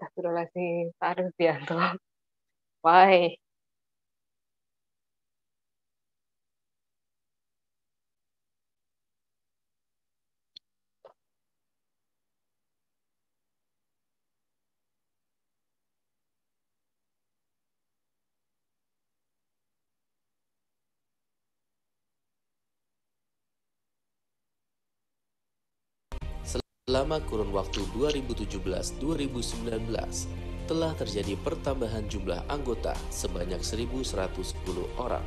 Astagfirullahaladzim, Pak Arfianto. Why? Selama kurun waktu 2017-2019, telah terjadi pertambahan jumlah anggota sebanyak 1.110 orang.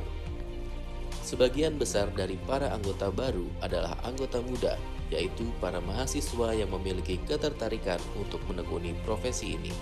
Sebagian besar dari para anggota baru adalah anggota muda, yaitu para mahasiswa yang memiliki ketertarikan untuk menekuni profesi ini.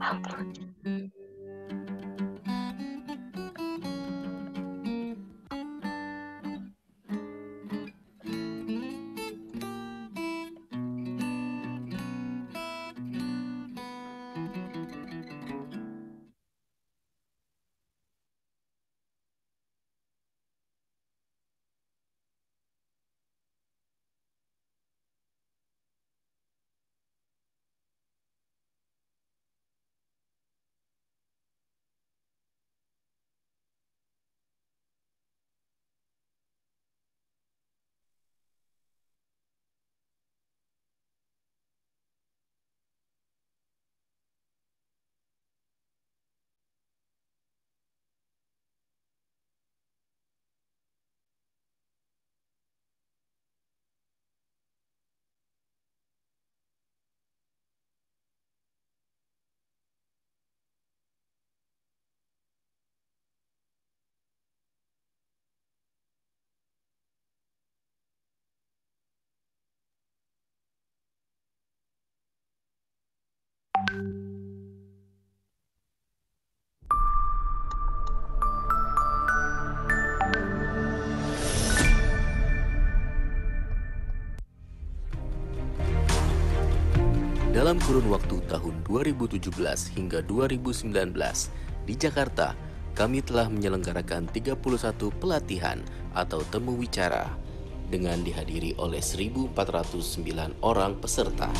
好了。dalam kurun waktu tahun 2017 hingga 2019 di Jakarta, kami telah menyelenggarakan 31 pelatihan atau temu wicara dengan dihadiri oleh 1.409 orang peserta.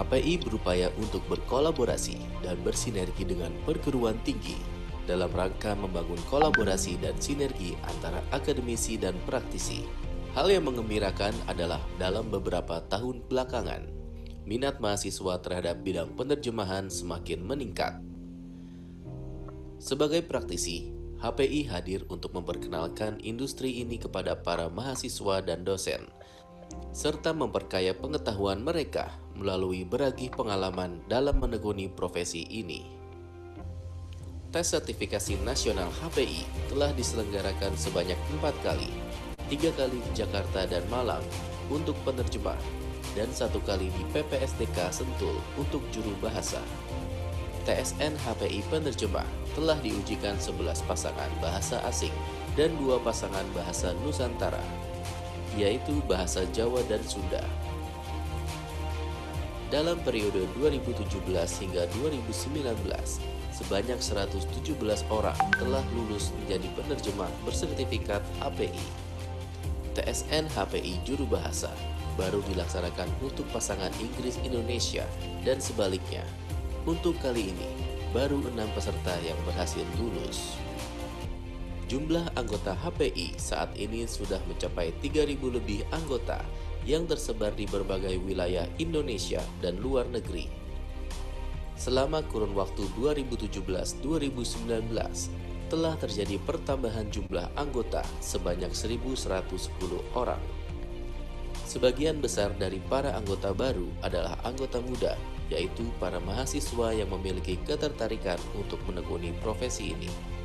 HPI berupaya untuk berkolaborasi dan bersinergi dengan perguruan tinggi dalam rangka membangun kolaborasi dan sinergi antara akademisi dan praktisi. Hal yang mengembirakan adalah dalam beberapa tahun belakangan, minat mahasiswa terhadap bidang penerjemahan semakin meningkat. Sebagai praktisi, HPI hadir untuk memperkenalkan industri ini kepada para mahasiswa dan dosen, serta memperkaya pengetahuan mereka melalui beragih pengalaman dalam menekuni profesi ini. Tes sertifikasi nasional HPI telah diselenggarakan sebanyak empat kali, tiga kali di Jakarta dan Malang untuk penerjemah dan satu kali di PPSDK Sentul untuk juru bahasa. TSN HPI penerjemah telah diujikan 11 pasangan bahasa asing dan dua pasangan bahasa Nusantara, yaitu bahasa Jawa dan Sunda. Dalam periode 2017 hingga 2019, sebanyak 117 orang telah lulus menjadi penerjemah bersertifikat API TSN HPI Juru Bahasa baru dilaksanakan untuk pasangan Inggris-Indonesia dan sebaliknya. Untuk kali ini, baru enam peserta yang berhasil lulus. Jumlah anggota HPI saat ini sudah mencapai 3.000 lebih anggota yang tersebar di berbagai wilayah Indonesia dan luar negeri. Selama kurun waktu 2017-2019, telah terjadi pertambahan jumlah anggota sebanyak 1.110 orang. Sebagian besar dari para anggota baru adalah anggota muda, yaitu para mahasiswa yang memiliki ketertarikan untuk menekuni profesi ini.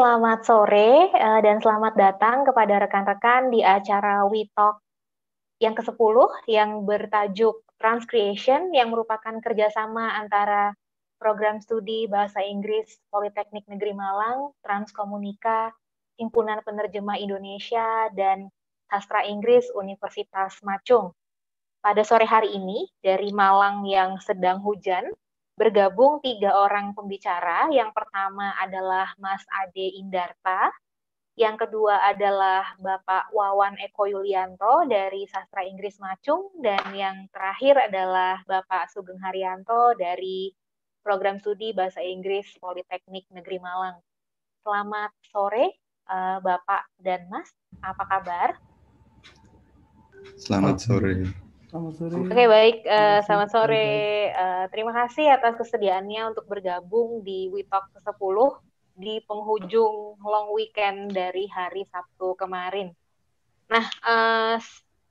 selamat sore uh, dan selamat datang kepada rekan-rekan di acara WeTalk yang ke-10 yang bertajuk Transcreation yang merupakan kerjasama antara program studi Bahasa Inggris Politeknik Negeri Malang, Transkomunika, Himpunan Penerjemah Indonesia, dan Sastra Inggris Universitas Macung. Pada sore hari ini, dari Malang yang sedang hujan, bergabung tiga orang pembicara. Yang pertama adalah Mas Ade Indarta, yang kedua adalah Bapak Wawan Eko Yulianto dari Sastra Inggris Macung, dan yang terakhir adalah Bapak Sugeng Haryanto dari Program Studi Bahasa Inggris Politeknik Negeri Malang. Selamat sore, eh, Bapak dan Mas. Apa kabar? Selamat sore. Selamat sore. Oke okay, baik, uh, selamat sore. Uh, terima kasih atas kesediaannya untuk bergabung di WeTalk ke-10 di penghujung long weekend dari hari Sabtu kemarin. Nah, uh,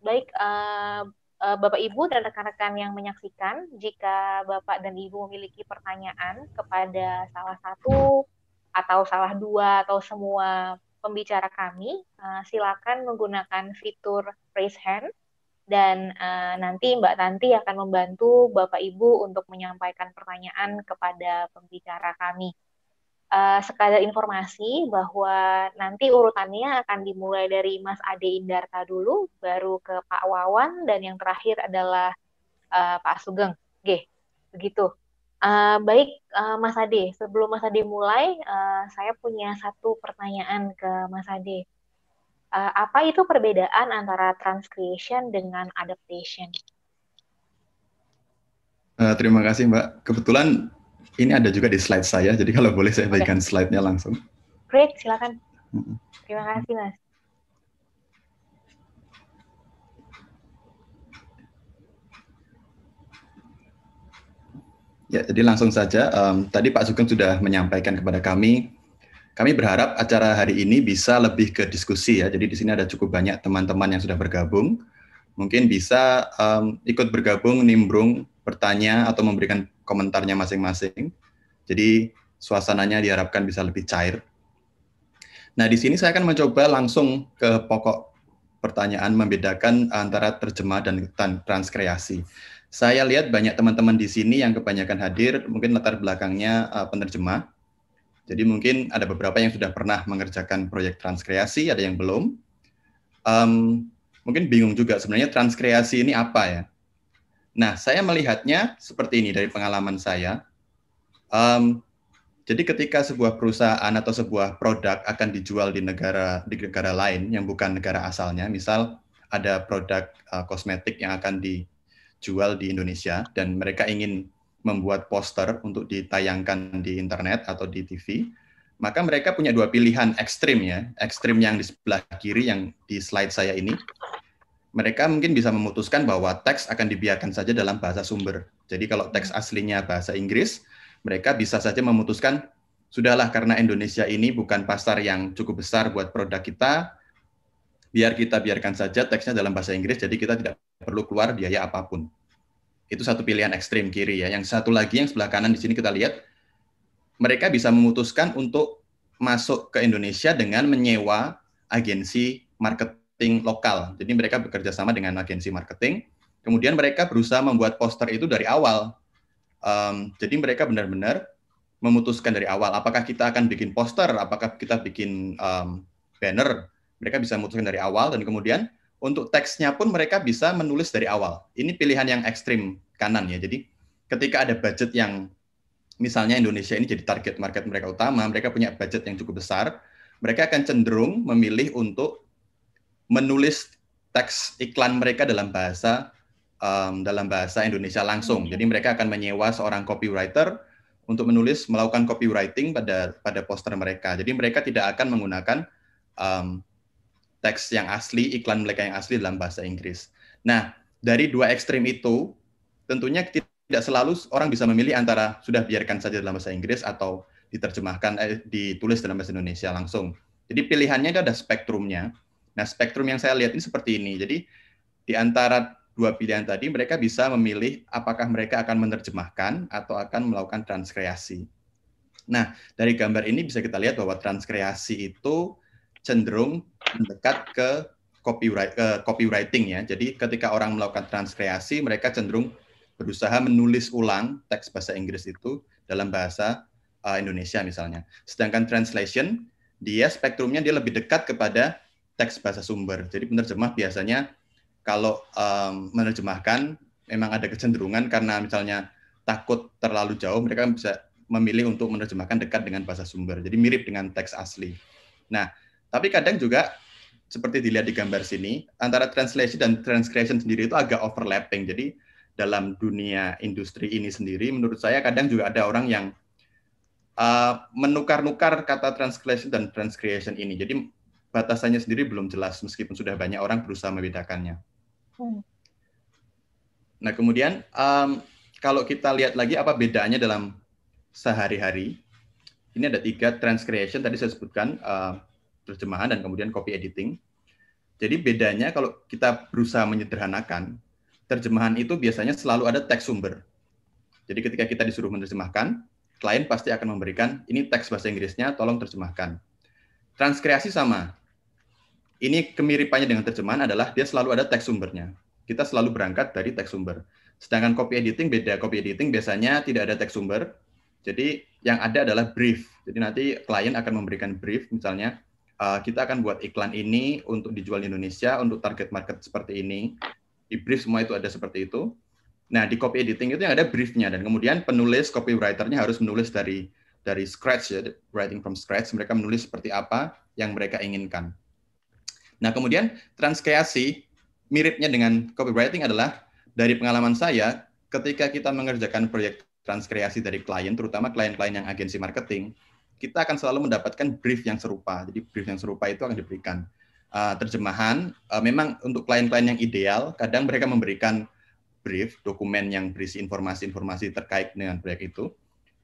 baik uh, Bapak Ibu dan rekan-rekan yang menyaksikan, jika Bapak dan Ibu memiliki pertanyaan kepada salah satu atau salah dua atau semua pembicara kami, uh, silakan menggunakan fitur raise hand dan uh, nanti Mbak Tanti akan membantu Bapak Ibu untuk menyampaikan pertanyaan kepada pembicara kami. Uh, sekadar informasi bahwa nanti urutannya akan dimulai dari Mas Ade Indarta dulu, baru ke Pak Wawan, dan yang terakhir adalah uh, Pak Sugeng. Oke, begitu. Uh, baik, uh, Mas Ade, sebelum Mas Ade mulai, uh, saya punya satu pertanyaan ke Mas Ade uh, apa itu perbedaan antara transcreation dengan adaptation? Uh, terima kasih Mbak. Kebetulan ini ada juga di slide saya, jadi kalau boleh saya bagikan okay. slide-nya langsung. Great, silakan. Terima kasih Mas. Ya, jadi langsung saja. Um, tadi Pak Sugeng sudah menyampaikan kepada kami kami berharap acara hari ini bisa lebih ke diskusi ya. Jadi di sini ada cukup banyak teman-teman yang sudah bergabung. Mungkin bisa um, ikut bergabung, nimbrung, bertanya atau memberikan komentarnya masing-masing. Jadi suasananya diharapkan bisa lebih cair. Nah, di sini saya akan mencoba langsung ke pokok pertanyaan membedakan antara terjemah dan transkreasi. Saya lihat banyak teman-teman di sini yang kebanyakan hadir, mungkin latar belakangnya eh, penerjemah jadi mungkin ada beberapa yang sudah pernah mengerjakan proyek transkreasi, ada yang belum. Um, mungkin bingung juga sebenarnya transkreasi ini apa ya. Nah, saya melihatnya seperti ini dari pengalaman saya. Um, jadi ketika sebuah perusahaan atau sebuah produk akan dijual di negara di negara lain yang bukan negara asalnya, misal ada produk uh, kosmetik yang akan dijual di Indonesia dan mereka ingin membuat poster untuk ditayangkan di internet atau di TV, maka mereka punya dua pilihan ekstrim ya. Ekstrim yang di sebelah kiri yang di slide saya ini, mereka mungkin bisa memutuskan bahwa teks akan dibiarkan saja dalam bahasa sumber. Jadi kalau teks aslinya bahasa Inggris, mereka bisa saja memutuskan, sudahlah karena Indonesia ini bukan pasar yang cukup besar buat produk kita, biar kita biarkan saja teksnya dalam bahasa Inggris, jadi kita tidak perlu keluar biaya apapun. Itu satu pilihan ekstrim kiri ya. Yang satu lagi yang sebelah kanan di sini kita lihat mereka bisa memutuskan untuk masuk ke Indonesia dengan menyewa agensi marketing lokal. Jadi mereka bekerja sama dengan agensi marketing. Kemudian mereka berusaha membuat poster itu dari awal. Um, jadi mereka benar-benar memutuskan dari awal apakah kita akan bikin poster, apakah kita bikin um, banner. Mereka bisa memutuskan dari awal dan kemudian untuk teksnya pun mereka bisa menulis dari awal. Ini pilihan yang ekstrim kanan ya. Jadi ketika ada budget yang misalnya Indonesia ini jadi target market mereka utama, mereka punya budget yang cukup besar, mereka akan cenderung memilih untuk menulis teks iklan mereka dalam bahasa um, dalam bahasa Indonesia langsung. Iya. Jadi mereka akan menyewa seorang copywriter untuk menulis melakukan copywriting pada pada poster mereka. Jadi mereka tidak akan menggunakan um, teks yang asli, iklan mereka yang asli dalam bahasa Inggris. Nah, dari dua ekstrim itu, tentunya tidak selalu orang bisa memilih antara sudah biarkan saja dalam bahasa Inggris atau diterjemahkan, eh, ditulis dalam bahasa Indonesia langsung. Jadi pilihannya itu ada spektrumnya. Nah, spektrum yang saya lihat ini seperti ini. Jadi di antara dua pilihan tadi, mereka bisa memilih apakah mereka akan menerjemahkan atau akan melakukan transkreasi. Nah, dari gambar ini bisa kita lihat bahwa transkreasi itu cenderung mendekat ke copyright ke copywriting ya. Jadi ketika orang melakukan transkreasi, mereka cenderung berusaha menulis ulang teks bahasa Inggris itu dalam bahasa uh, Indonesia misalnya. Sedangkan translation dia spektrumnya dia lebih dekat kepada teks bahasa sumber. Jadi penerjemah biasanya kalau um, menerjemahkan memang ada kecenderungan karena misalnya takut terlalu jauh mereka bisa memilih untuk menerjemahkan dekat dengan bahasa sumber. Jadi mirip dengan teks asli. Nah, tapi kadang juga seperti dilihat di gambar sini, antara translation dan transcription sendiri itu agak overlapping. Jadi dalam dunia industri ini sendiri, menurut saya kadang juga ada orang yang uh, menukar-nukar kata translation dan transcreation ini. Jadi batasannya sendiri belum jelas, meskipun sudah banyak orang berusaha membedakannya. Hmm. Nah kemudian um, kalau kita lihat lagi apa bedanya dalam sehari-hari, ini ada tiga transcreation tadi saya sebutkan. Uh, terjemahan dan kemudian copy editing. Jadi bedanya kalau kita berusaha menyederhanakan, terjemahan itu biasanya selalu ada teks sumber. Jadi ketika kita disuruh menerjemahkan, klien pasti akan memberikan, ini teks bahasa Inggrisnya, tolong terjemahkan. Transkreasi sama. Ini kemiripannya dengan terjemahan adalah dia selalu ada teks sumbernya. Kita selalu berangkat dari teks sumber. Sedangkan copy editing beda. Copy editing biasanya tidak ada teks sumber. Jadi yang ada adalah brief. Jadi nanti klien akan memberikan brief misalnya Eh, kita akan buat iklan ini untuk dijual di Indonesia untuk target market seperti ini. Di brief semua itu ada seperti itu. Nah, di copy editing itu yang ada briefnya dan kemudian penulis copywriternya harus menulis dari dari scratch ya, writing from scratch. Mereka menulis seperti apa yang mereka inginkan. Nah, kemudian transkreasi miripnya dengan copywriting adalah dari pengalaman saya ketika kita mengerjakan proyek transkreasi dari klien, terutama klien-klien yang agensi marketing, kita akan selalu mendapatkan brief yang serupa. Jadi brief yang serupa itu akan diberikan. Uh, terjemahan uh, memang untuk klien-klien yang ideal, kadang mereka memberikan brief, dokumen yang berisi informasi-informasi terkait dengan proyek itu.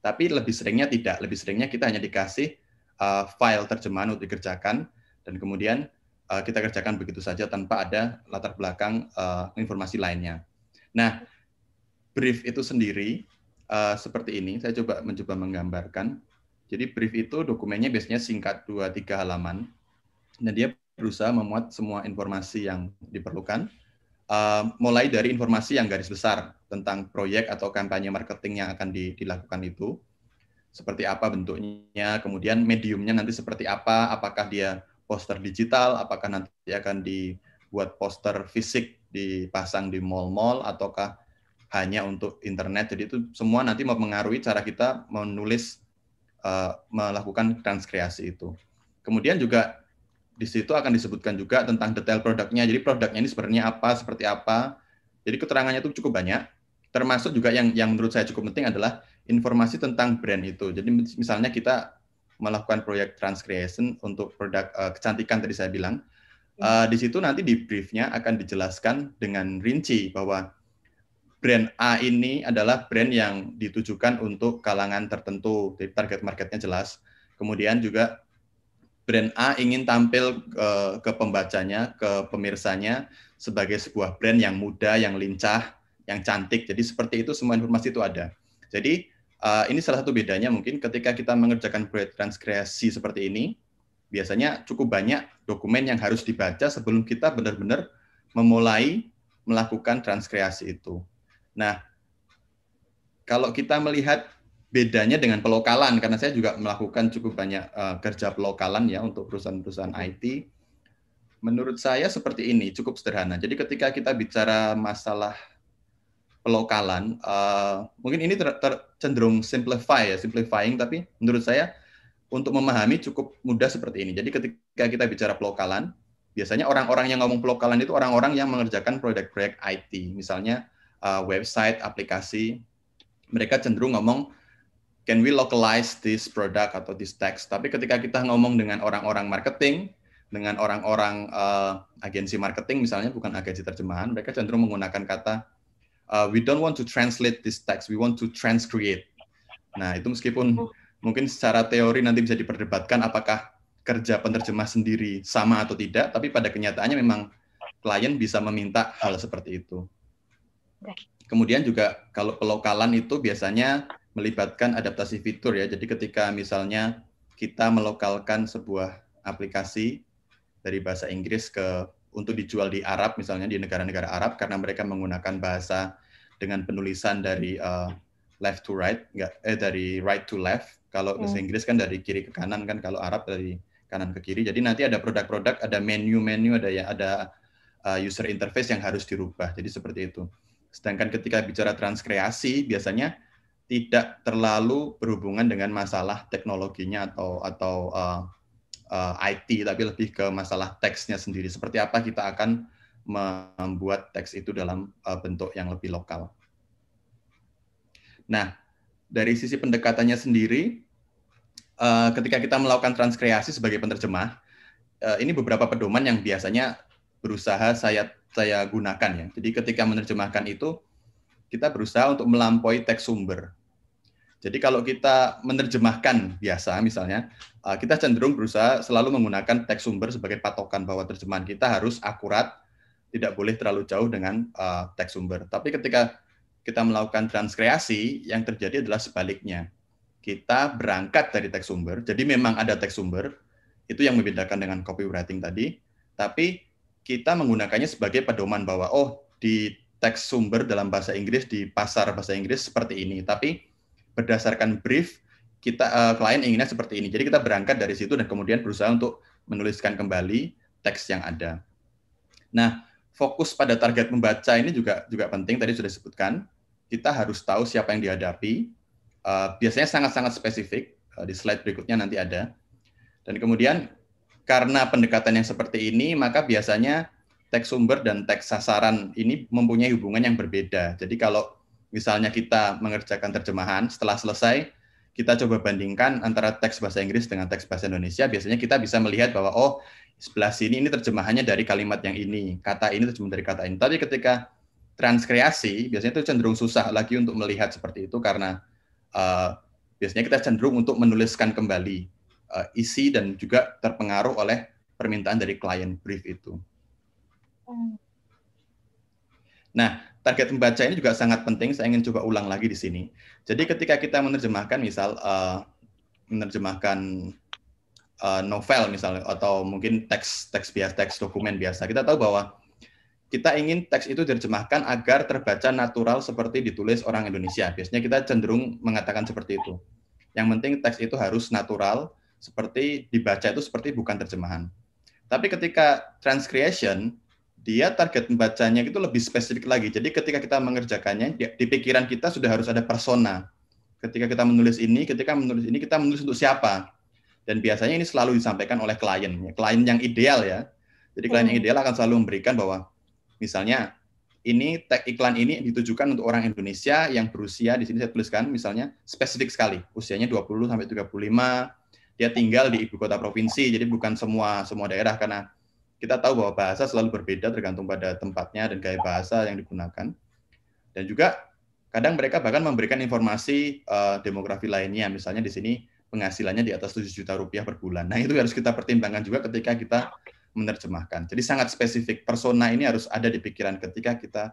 Tapi lebih seringnya tidak, lebih seringnya kita hanya dikasih uh, file terjemahan untuk dikerjakan dan kemudian uh, kita kerjakan begitu saja tanpa ada latar belakang uh, informasi lainnya. Nah, brief itu sendiri uh, seperti ini. Saya coba mencoba menggambarkan. Jadi brief itu dokumennya biasanya singkat dua tiga halaman, dan dia berusaha memuat semua informasi yang diperlukan, uh, mulai dari informasi yang garis besar tentang proyek atau kampanye marketing yang akan di, dilakukan itu, seperti apa bentuknya, kemudian mediumnya nanti seperti apa, apakah dia poster digital, apakah nanti akan dibuat poster fisik dipasang di mall-mall, ataukah hanya untuk internet. Jadi itu semua nanti mempengaruhi cara kita menulis uh, melakukan transkreasi itu. Kemudian juga di situ akan disebutkan juga tentang detail produknya. Jadi produknya ini sebenarnya apa, seperti apa. Jadi keterangannya itu cukup banyak. Termasuk juga yang yang menurut saya cukup penting adalah informasi tentang brand itu. Jadi misalnya kita melakukan proyek transcreation untuk produk uh, kecantikan tadi saya bilang. Uh, di situ nanti di briefnya akan dijelaskan dengan rinci bahwa brand A ini adalah brand yang ditujukan untuk kalangan tertentu, jadi target marketnya jelas. Kemudian juga brand A ingin tampil ke, eh, ke pembacanya, ke pemirsanya sebagai sebuah brand yang muda, yang lincah, yang cantik. Jadi seperti itu semua informasi itu ada. Jadi uh, ini salah satu bedanya mungkin ketika kita mengerjakan proyek transkreasi seperti ini, biasanya cukup banyak dokumen yang harus dibaca sebelum kita benar-benar memulai melakukan transkreasi itu. Nah, kalau kita melihat bedanya dengan pelokalan, karena saya juga melakukan cukup banyak uh, kerja pelokalan ya untuk perusahaan-perusahaan IT, menurut saya seperti ini cukup sederhana. Jadi ketika kita bicara masalah pelokalan, uh, mungkin ini ter, ter, cenderung simplify ya, simplifying, tapi menurut saya untuk memahami cukup mudah seperti ini. Jadi ketika kita bicara pelokalan, biasanya orang-orang yang ngomong pelokalan itu orang-orang yang mengerjakan proyek-proyek IT, misalnya uh, website, aplikasi, mereka cenderung ngomong can we localize this product atau this text. Tapi ketika kita ngomong dengan orang-orang marketing, dengan orang-orang uh, agensi marketing misalnya bukan agensi terjemahan, mereka cenderung menggunakan kata uh, we don't want to translate this text, we want to transcreate. Nah, itu meskipun oh. mungkin secara teori nanti bisa diperdebatkan apakah kerja penerjemah sendiri sama atau tidak, tapi pada kenyataannya memang klien bisa meminta hal seperti itu. Kemudian juga kalau pelokalan itu biasanya melibatkan adaptasi fitur ya. Jadi ketika misalnya kita melokalkan sebuah aplikasi dari bahasa Inggris ke untuk dijual di Arab misalnya di negara-negara Arab karena mereka menggunakan bahasa dengan penulisan dari uh, left to right enggak eh dari right to left. Kalau hmm. bahasa Inggris kan dari kiri ke kanan kan kalau Arab dari kanan ke kiri. Jadi nanti ada produk-produk, ada menu-menu, ada ya ada eh, user interface yang harus dirubah. Jadi seperti itu. Sedangkan ketika bicara transkreasi biasanya tidak terlalu berhubungan dengan masalah teknologinya atau atau uh, eh, uh, eh, IT tapi lebih ke masalah teksnya sendiri. Seperti apa kita akan membuat teks itu dalam uh, bentuk yang lebih lokal. Nah, dari sisi pendekatannya sendiri, uh, ketika kita melakukan transkreasi sebagai penerjemah, uh, ini beberapa pedoman yang biasanya berusaha saya saya gunakan ya. Jadi ketika menerjemahkan itu kita berusaha untuk melampaui teks sumber. Jadi kalau kita menerjemahkan biasa misalnya, eh, kita cenderung berusaha selalu menggunakan teks sumber sebagai patokan bahwa terjemahan kita harus akurat, tidak boleh terlalu jauh dengan uh, teks sumber. Tapi ketika kita melakukan transkreasi, yang terjadi adalah sebaliknya. Kita berangkat dari teks sumber, jadi memang ada teks sumber, itu yang membedakan dengan copywriting tadi, tapi kita menggunakannya sebagai pedoman bahwa oh di teks sumber dalam bahasa Inggris di pasar bahasa Inggris seperti ini, tapi berdasarkan brief kita uh, klien inginnya seperti ini. Jadi kita berangkat dari situ dan kemudian berusaha untuk menuliskan kembali teks yang ada. Nah, fokus pada target membaca ini juga juga penting tadi sudah disebutkan. Kita harus tahu siapa yang dihadapi. Uh, biasanya sangat-sangat spesifik uh, di slide berikutnya nanti ada. Dan kemudian karena pendekatan yang seperti ini, maka biasanya teks sumber dan teks sasaran ini mempunyai hubungan yang berbeda. Jadi kalau misalnya kita mengerjakan terjemahan, setelah selesai kita coba bandingkan antara teks bahasa Inggris dengan teks bahasa Indonesia, biasanya kita bisa melihat bahwa oh sebelah sini ini terjemahannya dari kalimat yang ini, kata ini terjemah dari kata ini. Tapi ketika transkreasi biasanya itu cenderung susah lagi untuk melihat seperti itu karena uh, biasanya kita cenderung untuk menuliskan kembali uh, isi dan juga terpengaruh oleh permintaan dari klien brief itu. Nah, target membaca ini juga sangat penting. Saya ingin coba ulang lagi di sini. Jadi ketika kita menerjemahkan misal uh, menerjemahkan uh, novel misalnya atau mungkin teks teks biasa teks dokumen biasa, kita tahu bahwa kita ingin teks itu diterjemahkan agar terbaca natural seperti ditulis orang Indonesia. Biasanya kita cenderung mengatakan seperti itu. Yang penting teks itu harus natural seperti dibaca itu seperti bukan terjemahan. Tapi ketika transcreation, dia target membacanya itu lebih spesifik lagi. Jadi ketika kita mengerjakannya, di pikiran kita sudah harus ada persona. Ketika kita menulis ini, ketika menulis ini, kita menulis untuk siapa. Dan biasanya ini selalu disampaikan oleh klien. Ya. Klien yang ideal ya. Jadi klien yang hmm. ideal akan selalu memberikan bahwa misalnya ini tag iklan ini ditujukan untuk orang Indonesia yang berusia di sini saya tuliskan misalnya spesifik sekali usianya 20 sampai 35 dia tinggal di ibu kota provinsi jadi bukan semua semua daerah karena kita tahu bahwa bahasa selalu berbeda tergantung pada tempatnya dan gaya bahasa yang digunakan dan juga kadang mereka bahkan memberikan informasi uh, demografi lainnya misalnya di sini penghasilannya di atas 7 juta rupiah per bulan nah itu harus kita pertimbangkan juga ketika kita menerjemahkan jadi sangat spesifik persona ini harus ada di pikiran ketika kita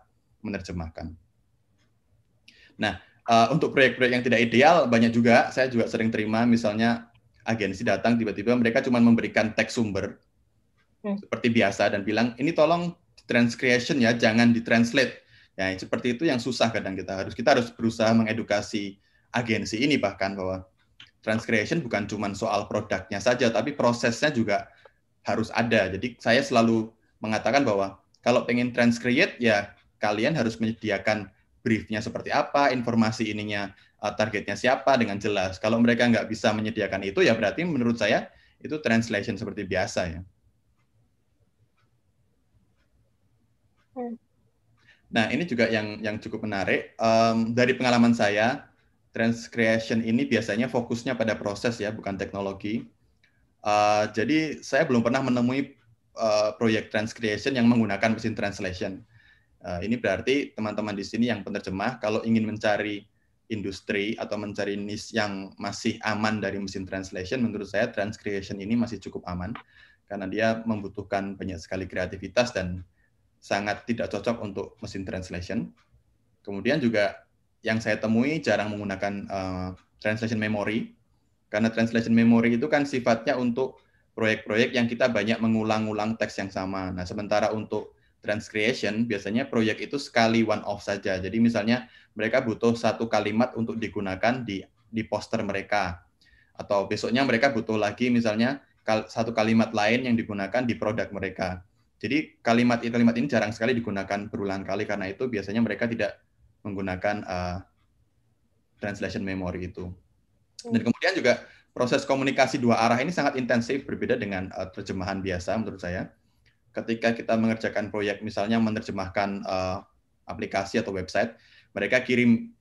menerjemahkan nah uh, untuk proyek-proyek yang tidak ideal banyak juga saya juga sering terima misalnya agensi datang tiba-tiba mereka cuma memberikan teks sumber hmm. seperti biasa dan bilang ini tolong transcreation ya jangan ditranslate ya seperti itu yang susah kadang kita harus kita harus berusaha mengedukasi agensi ini bahkan bahwa transcreation bukan cuma soal produknya saja tapi prosesnya juga harus ada jadi saya selalu mengatakan bahwa kalau pengen transcreate ya kalian harus menyediakan briefnya seperti apa informasi ininya Eh, targetnya siapa dengan jelas. Kalau mereka nggak bisa menyediakan itu, ya berarti menurut saya itu translation seperti biasa ya. Hmm. Nah ini juga yang yang cukup menarik um, dari pengalaman saya, transcreation ini biasanya fokusnya pada proses ya, bukan teknologi. Uh, jadi saya belum pernah menemui uh, proyek transcreation yang menggunakan mesin translation. Uh, ini berarti teman-teman di sini yang penerjemah kalau ingin mencari industri atau mencari niche yang masih aman dari mesin translation, menurut saya transcreation ini masih cukup aman karena dia membutuhkan banyak sekali kreativitas dan sangat tidak cocok untuk mesin translation. Kemudian juga yang saya temui jarang menggunakan uh, translation memory karena translation memory itu kan sifatnya untuk proyek-proyek yang kita banyak mengulang-ulang teks yang sama. Nah, sementara untuk transcreation biasanya proyek itu sekali one off saja. Jadi misalnya mereka butuh satu kalimat untuk digunakan di di poster mereka atau besoknya mereka butuh lagi misalnya kal satu kalimat lain yang digunakan di produk mereka. Jadi kalimat kalimat ini jarang sekali digunakan berulang kali karena itu biasanya mereka tidak menggunakan uh, translation memory itu. Dan hmm. kemudian juga proses komunikasi dua arah ini sangat intensif berbeda dengan uh, terjemahan biasa menurut saya ketika kita mengerjakan proyek misalnya menerjemahkan uh, aplikasi atau website, mereka kirim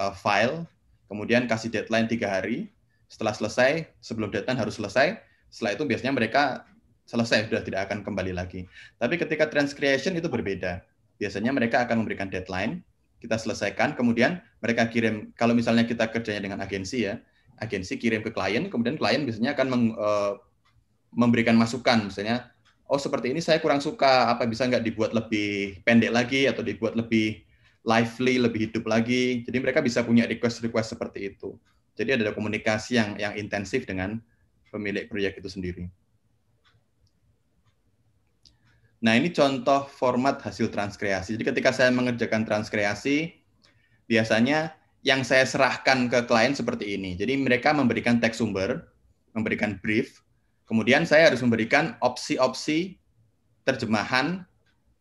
uh, file, kemudian kasih deadline tiga hari. Setelah selesai, sebelum deadline harus selesai. Setelah itu biasanya mereka selesai sudah tidak akan kembali lagi. Tapi ketika transcreation itu berbeda. Biasanya mereka akan memberikan deadline, kita selesaikan, kemudian mereka kirim. Kalau misalnya kita kerjanya dengan agensi ya, agensi kirim ke klien, kemudian klien biasanya akan meng, uh, memberikan masukan, misalnya oh seperti ini saya kurang suka, apa bisa nggak dibuat lebih pendek lagi atau dibuat lebih lively, lebih hidup lagi. Jadi mereka bisa punya request-request seperti itu. Jadi ada komunikasi yang yang intensif dengan pemilik proyek itu sendiri. Nah, ini contoh format hasil transkreasi. Jadi ketika saya mengerjakan transkreasi, biasanya yang saya serahkan ke klien seperti ini. Jadi mereka memberikan teks sumber, memberikan brief, Kemudian saya harus memberikan opsi-opsi terjemahan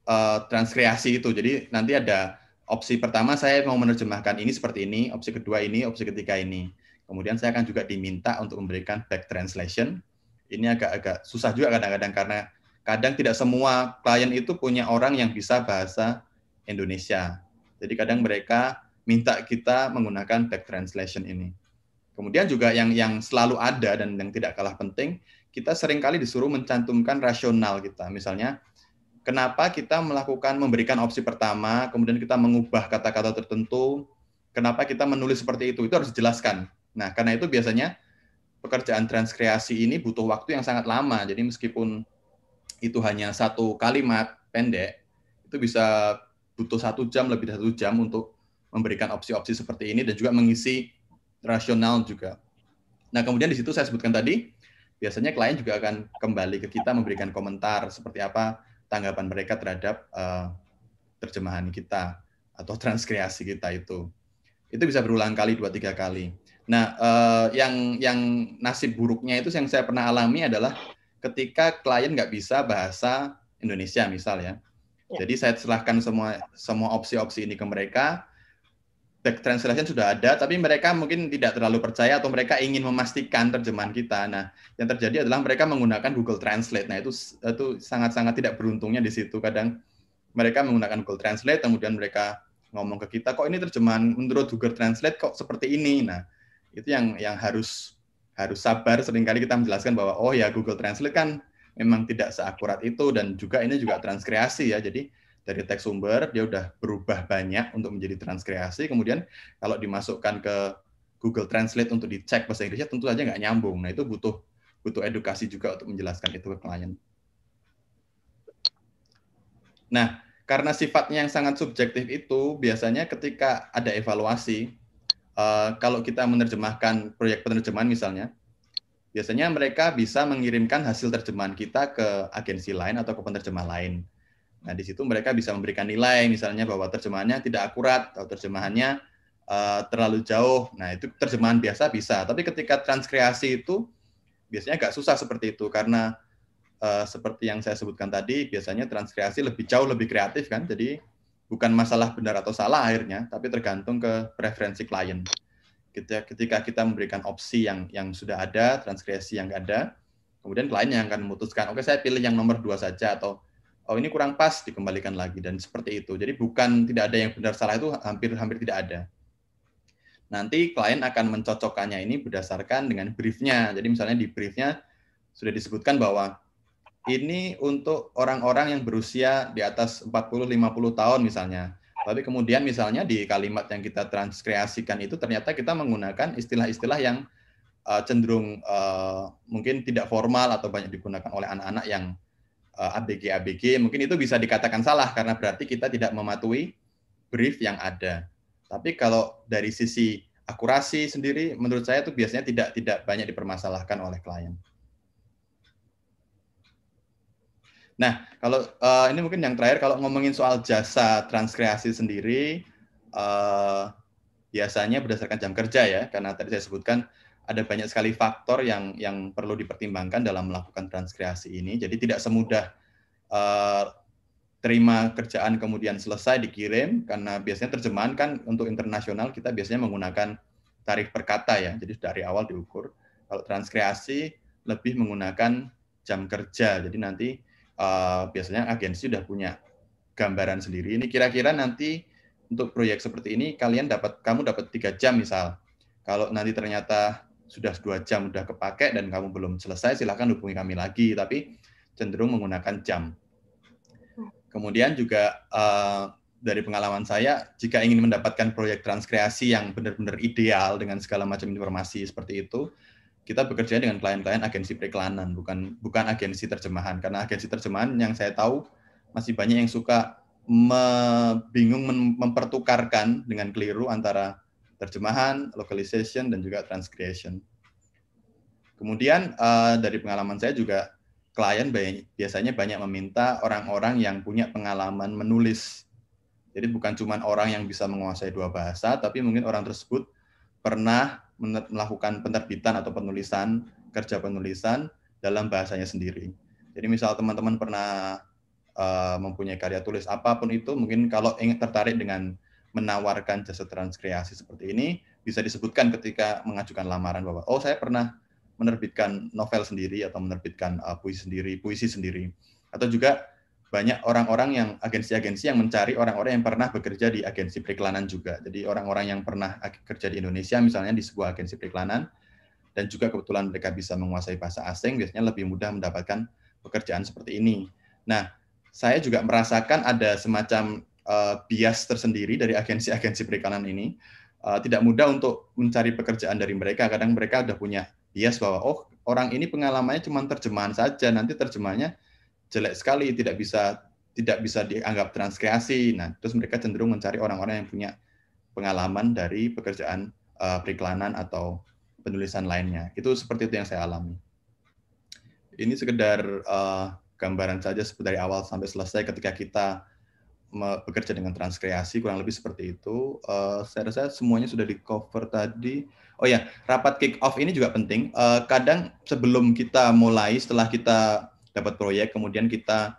uh, eh, transkreasi itu. Jadi nanti ada opsi pertama saya mau menerjemahkan ini seperti ini, opsi kedua ini, opsi ketiga ini. Kemudian saya akan juga diminta untuk memberikan back translation. Ini agak-agak susah juga kadang-kadang karena kadang tidak semua klien itu punya orang yang bisa bahasa Indonesia. Jadi kadang mereka minta kita menggunakan back translation ini. Kemudian juga yang yang selalu ada dan yang tidak kalah penting kita seringkali disuruh mencantumkan rasional kita. Misalnya, kenapa kita melakukan memberikan opsi pertama, kemudian kita mengubah kata-kata tertentu, kenapa kita menulis seperti itu, itu harus dijelaskan. Nah, karena itu biasanya pekerjaan transkreasi ini butuh waktu yang sangat lama. Jadi meskipun itu hanya satu kalimat pendek, itu bisa butuh satu jam lebih dari satu jam untuk memberikan opsi-opsi seperti ini dan juga mengisi rasional juga. Nah kemudian di situ saya sebutkan tadi biasanya klien juga akan kembali ke kita memberikan komentar seperti apa tanggapan mereka terhadap uh, terjemahan kita atau transkreasi kita itu. Itu bisa berulang kali dua tiga kali. Nah, uh, yang yang nasib buruknya itu yang saya pernah alami adalah ketika klien nggak bisa bahasa Indonesia misal ya. Ya. Jadi saya serahkan semua semua opsi-opsi ini ke mereka back translation sudah ada, tapi mereka mungkin tidak terlalu percaya atau mereka ingin memastikan terjemahan kita. Nah, yang terjadi adalah mereka menggunakan Google Translate. Nah, itu itu sangat-sangat tidak beruntungnya di situ. Kadang mereka menggunakan Google Translate, kemudian mereka ngomong ke kita, kok ini terjemahan menurut Google Translate kok seperti ini. Nah, itu yang yang harus harus sabar. Seringkali kita menjelaskan bahwa oh ya Google Translate kan memang tidak seakurat itu dan juga ini juga transkreasi ya. Jadi dari teks sumber dia udah berubah banyak untuk menjadi transkreasi kemudian kalau dimasukkan ke Google Translate untuk dicek bahasa Inggrisnya tentu saja nggak nyambung nah itu butuh butuh edukasi juga untuk menjelaskan itu ke klien nah karena sifatnya yang sangat subjektif itu biasanya ketika ada evaluasi eh, kalau kita menerjemahkan proyek penerjemahan misalnya biasanya mereka bisa mengirimkan hasil terjemahan kita ke agensi lain atau ke penerjemah lain Nah, di situ mereka bisa memberikan nilai misalnya bahwa terjemahannya tidak akurat atau terjemahannya uh, terlalu jauh. Nah, itu terjemahan biasa bisa, tapi ketika transkreasi itu biasanya agak susah seperti itu karena uh, seperti yang saya sebutkan tadi, biasanya transkreasi lebih jauh lebih kreatif kan. Jadi bukan masalah benar atau salah akhirnya, tapi tergantung ke preferensi klien. Ketika kita memberikan opsi yang yang sudah ada, transkreasi yang ada, kemudian klien yang akan memutuskan, oke okay, saya pilih yang nomor dua saja atau oh ini kurang pas dikembalikan lagi dan seperti itu. Jadi bukan tidak ada yang benar salah itu hampir hampir tidak ada. Nanti klien akan mencocokkannya ini berdasarkan dengan briefnya. Jadi misalnya di briefnya sudah disebutkan bahwa ini untuk orang-orang yang berusia di atas 40-50 tahun misalnya. Tapi kemudian misalnya di kalimat yang kita transkreasikan itu ternyata kita menggunakan istilah-istilah yang eh, cenderung eh, mungkin tidak formal atau banyak digunakan oleh anak-anak yang Eh, ABG-ABG, mungkin itu bisa dikatakan salah karena berarti kita tidak mematuhi brief yang ada. Tapi kalau dari sisi akurasi sendiri, menurut saya itu biasanya tidak tidak banyak dipermasalahkan oleh klien. Nah, kalau uh, ini mungkin yang terakhir, kalau ngomongin soal jasa transkreasi sendiri, uh, biasanya berdasarkan jam kerja ya, karena tadi saya sebutkan ada banyak sekali faktor yang yang perlu dipertimbangkan dalam melakukan transkreasi ini. Jadi tidak semudah uh, terima kerjaan kemudian selesai dikirim karena biasanya terjemahan kan untuk internasional kita biasanya menggunakan tarif per kata ya. Jadi dari awal diukur. Kalau transkreasi lebih menggunakan jam kerja. Jadi nanti uh, biasanya agensi sudah punya gambaran sendiri. Ini kira-kira nanti untuk proyek seperti ini kalian dapat kamu dapat tiga jam misal. Kalau nanti ternyata sudah dua jam sudah kepake dan kamu belum selesai, silahkan hubungi kami lagi. Tapi cenderung menggunakan jam. Kemudian juga uh, dari pengalaman saya, jika ingin mendapatkan proyek transkreasi yang benar-benar ideal dengan segala macam informasi seperti itu, kita bekerja dengan klien-klien agensi periklanan, bukan bukan agensi terjemahan. Karena agensi terjemahan yang saya tahu masih banyak yang suka me, bingung mem, mempertukarkan dengan keliru antara terjemahan, localization, dan juga transcreation. Kemudian uh, dari pengalaman saya juga klien biasanya banyak meminta orang-orang yang punya pengalaman menulis. Jadi bukan cuma orang yang bisa menguasai dua bahasa, tapi mungkin orang tersebut pernah melakukan penerbitan atau penulisan, kerja penulisan dalam bahasanya sendiri. Jadi misal teman-teman pernah uh, mempunyai karya tulis apapun itu, mungkin kalau ingin tertarik dengan menawarkan jasa transkreasi seperti ini bisa disebutkan ketika mengajukan lamaran bahwa oh saya pernah menerbitkan novel sendiri atau menerbitkan uh, puisi sendiri, puisi sendiri. Atau juga banyak orang-orang yang agensi-agensi yang mencari orang-orang yang pernah bekerja di agensi periklanan juga. Jadi orang-orang yang pernah kerja di Indonesia misalnya di sebuah agensi periklanan dan juga kebetulan mereka bisa menguasai bahasa asing biasanya lebih mudah mendapatkan pekerjaan seperti ini. Nah, saya juga merasakan ada semacam uh, bias tersendiri dari agensi-agensi perikanan ini. Uh, tidak mudah untuk mencari pekerjaan dari mereka. Kadang mereka sudah punya bias bahwa oh orang ini pengalamannya cuma terjemahan saja, nanti terjemahannya jelek sekali, tidak bisa tidak bisa dianggap transkreasi. Nah, terus mereka cenderung mencari orang-orang yang punya pengalaman dari pekerjaan uh, periklanan atau penulisan lainnya. Itu seperti itu yang saya alami. Ini sekedar uh, gambaran saja dari awal sampai selesai ketika kita bekerja dengan transkreasi kurang lebih seperti itu. Uh, saya rasa semuanya sudah di cover tadi. Oh ya, yeah. rapat kick off ini juga penting. Uh, kadang sebelum kita mulai, setelah kita dapat proyek, kemudian kita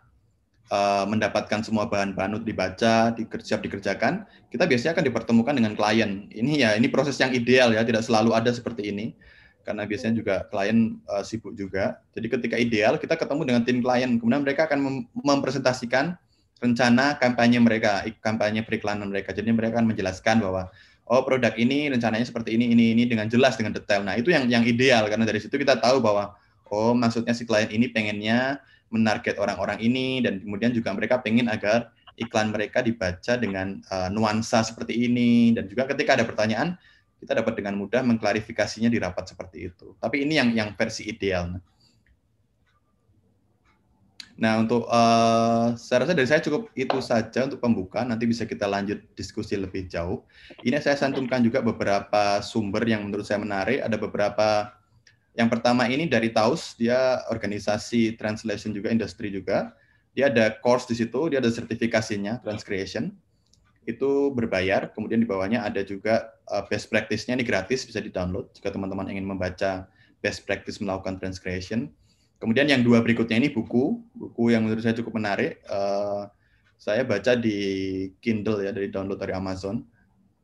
uh, mendapatkan semua bahan-bahan untuk dibaca, siap dikerjakan, kita biasanya akan dipertemukan dengan klien. Ini ya, ini proses yang ideal ya, tidak selalu ada seperti ini. Karena biasanya juga klien uh, sibuk juga. Jadi ketika ideal, kita ketemu dengan tim klien, kemudian mereka akan mem mempresentasikan rencana kampanye mereka, kampanye periklanan mereka. Jadi mereka akan menjelaskan bahwa oh produk ini rencananya seperti ini, ini, ini dengan jelas, dengan detail. Nah itu yang yang ideal karena dari situ kita tahu bahwa oh maksudnya si klien ini pengennya menarget orang-orang ini dan kemudian juga mereka pengen agar iklan mereka dibaca dengan uh, nuansa seperti ini dan juga ketika ada pertanyaan kita dapat dengan mudah mengklarifikasinya di rapat seperti itu. Tapi ini yang yang versi ideal. Nah, untuk uh, saya rasa dari saya cukup itu saja untuk pembuka. Nanti bisa kita lanjut diskusi lebih jauh. Ini saya santumkan juga beberapa sumber yang menurut saya menarik. Ada beberapa yang pertama ini dari Taus, dia organisasi translation juga, industri juga. Dia ada course di situ, dia ada sertifikasinya, transcreation. Itu berbayar. Kemudian di bawahnya ada juga uh, best practice-nya, ini gratis, bisa di-download. Jika teman-teman ingin membaca best practice melakukan transcreation Kemudian yang dua berikutnya ini buku, buku yang menurut saya cukup menarik. Uh, saya baca di Kindle ya dari download dari Amazon.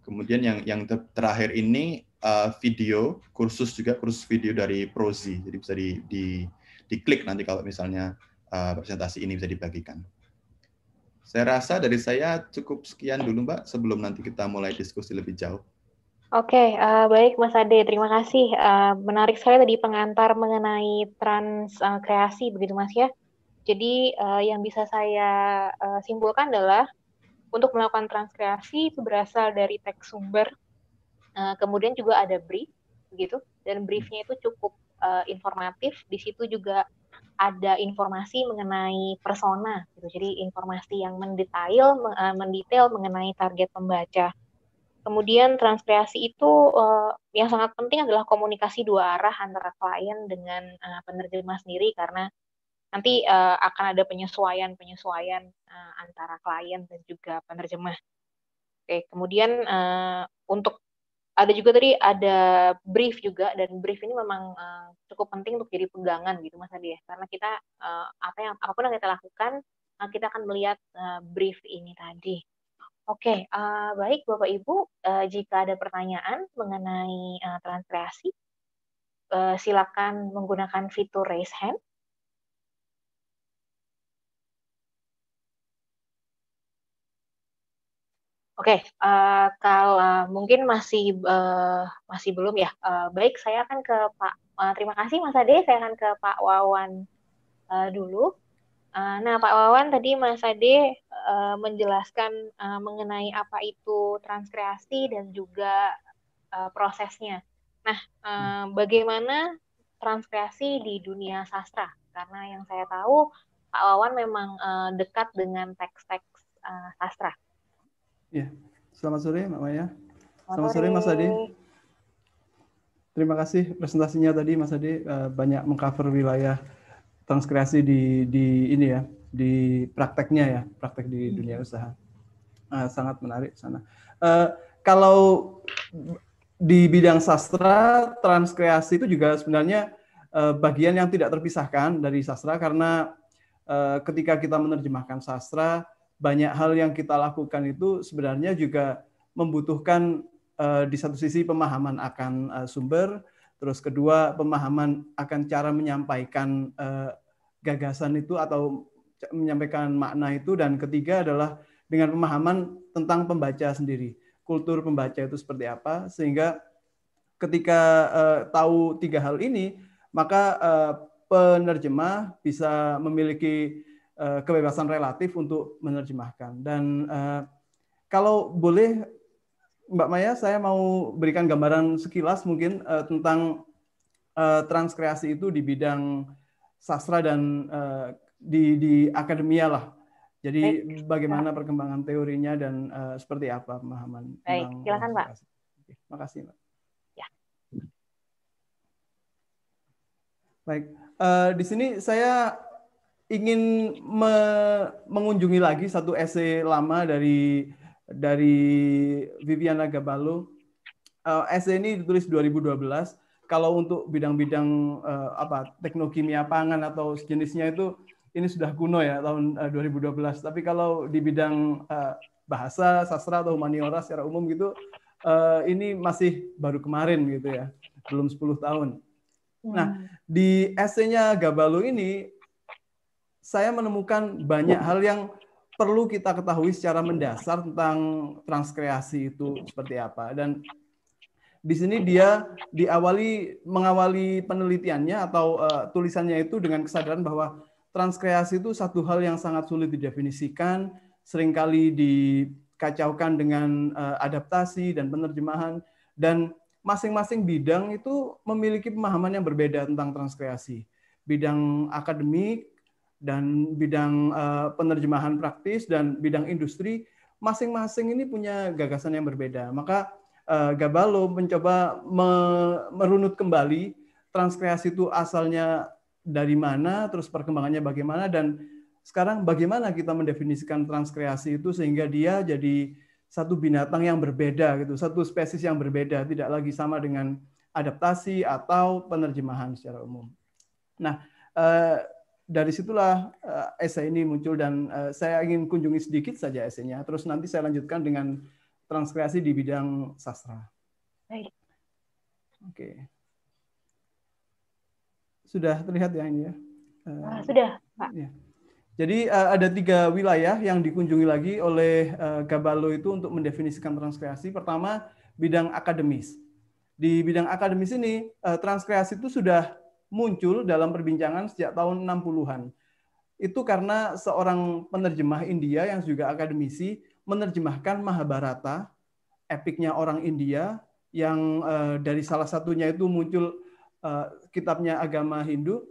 Kemudian yang yang terakhir ini uh, video kursus juga kursus video dari Prozi. Jadi bisa di, di diklik nanti kalau misalnya uh, presentasi ini bisa dibagikan. Saya rasa dari saya cukup sekian dulu Mbak sebelum nanti kita mulai diskusi lebih jauh. Oke, okay, uh, eh, baik Mas Ade, terima kasih. Uh, menarik sekali tadi pengantar mengenai trans uh, eh, kreasi begitu Mas ya. Jadi uh, yang bisa saya uh, simpulkan adalah untuk melakukan kreasi itu berasal dari teks sumber, uh, kemudian juga ada brief begitu, dan briefnya itu cukup uh, informatif. Di situ juga ada informasi mengenai persona, gitu. jadi informasi yang mendetail, mendetail mengenai target pembaca Kemudian transkreasi itu uh, yang sangat penting adalah komunikasi dua arah antara klien dengan uh, penerjemah sendiri karena nanti uh, akan ada penyesuaian-penyesuaian uh, antara klien dan juga penerjemah. Oke, kemudian uh, untuk ada juga tadi ada brief juga dan brief ini memang uh, cukup penting untuk jadi pegangan gitu Mas Adi ya. Karena kita uh, apa yang apapun yang kita lakukan, kita akan melihat uh, brief ini tadi. Oke, uh, baik Bapak Ibu, uh, jika ada pertanyaan mengenai uh, eh, transkreasi, uh, silakan menggunakan fitur raise hand. Oke, uh, kalau mungkin masih uh, masih belum ya. Uh, baik, saya akan ke Pak. Uh, terima kasih Mas Ade. Saya akan ke Pak Wawan uh, dulu. Uh, nah, Pak Wawan tadi Mas Ade uh, menjelaskan uh, mengenai apa itu transkreasi dan juga uh, prosesnya. Nah, uh, bagaimana transkreasi di dunia sastra? Karena yang saya tahu Pak Wawan memang uh, dekat dengan teks-teks uh, sastra. Ya, selamat sore Mbak Maya. Selamat, sore Mas Ade. Terima kasih presentasinya tadi Mas Ade uh, banyak mengcover wilayah Transkreasi di di ini ya di prakteknya ya praktek di dunia hmm. usaha uh, sangat menarik sana uh, kalau di bidang sastra transkreasi itu juga sebenarnya uh, bagian yang tidak terpisahkan dari sastra karena uh, ketika kita menerjemahkan sastra banyak hal yang kita lakukan itu sebenarnya juga membutuhkan uh, di satu sisi pemahaman akan uh, sumber Terus kedua pemahaman akan cara menyampaikan uh, gagasan itu atau menyampaikan makna itu dan ketiga adalah dengan pemahaman tentang pembaca sendiri, kultur pembaca itu seperti apa sehingga ketika uh, tahu tiga hal ini maka uh, penerjemah bisa memiliki kebebasan relatif untuk menerjemahkan dan kalau boleh Mbak Maya, saya mau berikan gambaran sekilas mungkin uh, tentang uh, eh, transkreasi itu di bidang sastra dan uh, di di akademia lah. Jadi Baik. bagaimana perkembangan teorinya dan uh, seperti apa pemahaman Baik, tentang silakan, Pak. Terima kasih, Mbak. Ya. Baik, uh, di sini saya ingin me mengunjungi lagi satu esai lama dari dari Viviana Gabalo. Uh, eh, SD ini ditulis 2012. Kalau untuk bidang-bidang uh, apa teknokimia pangan atau sejenisnya itu ini sudah kuno ya tahun uh, eh, 2012. Tapi kalau di bidang uh, bahasa, sastra atau humaniora secara umum gitu uh, ini masih baru kemarin gitu ya. Belum 10 tahun. Nah, hmm. di essaynya Gabalu ini saya menemukan banyak hal yang perlu kita ketahui secara mendasar tentang transkreasi itu seperti apa dan di sini dia diawali mengawali penelitiannya atau uh, tulisannya itu dengan kesadaran bahwa transkreasi itu satu hal yang sangat sulit didefinisikan, seringkali dikacaukan dengan uh, adaptasi dan penerjemahan dan masing-masing bidang itu memiliki pemahaman yang berbeda tentang transkreasi. Bidang akademik dan bidang uh, penerjemahan praktis dan bidang industri masing-masing ini punya gagasan yang berbeda. Maka uh, Gabalo mencoba me merunut kembali transkreasi itu asalnya dari mana, terus perkembangannya bagaimana dan sekarang bagaimana kita mendefinisikan transkreasi itu sehingga dia jadi satu binatang yang berbeda gitu, satu spesies yang berbeda, tidak lagi sama dengan adaptasi atau penerjemahan secara umum. Nah, eh, dari situlah uh, eh, esai ini muncul dan uh, saya ingin kunjungi sedikit saja esainya. Terus nanti saya lanjutkan dengan transkreasi di bidang sastra. Oke. Okay. Sudah terlihat ya ini ya? Uh, sudah, Pak. Ya. Jadi uh, ada tiga wilayah yang dikunjungi lagi oleh uh, Gabalo itu untuk mendefinisikan transkreasi. Pertama, bidang akademis. Di bidang akademis ini, uh, transkreasi itu sudah muncul dalam perbincangan sejak tahun 60-an. Itu karena seorang penerjemah India yang juga akademisi menerjemahkan Mahabharata, epiknya orang India yang uh, dari salah satunya itu muncul uh, kitabnya agama Hindu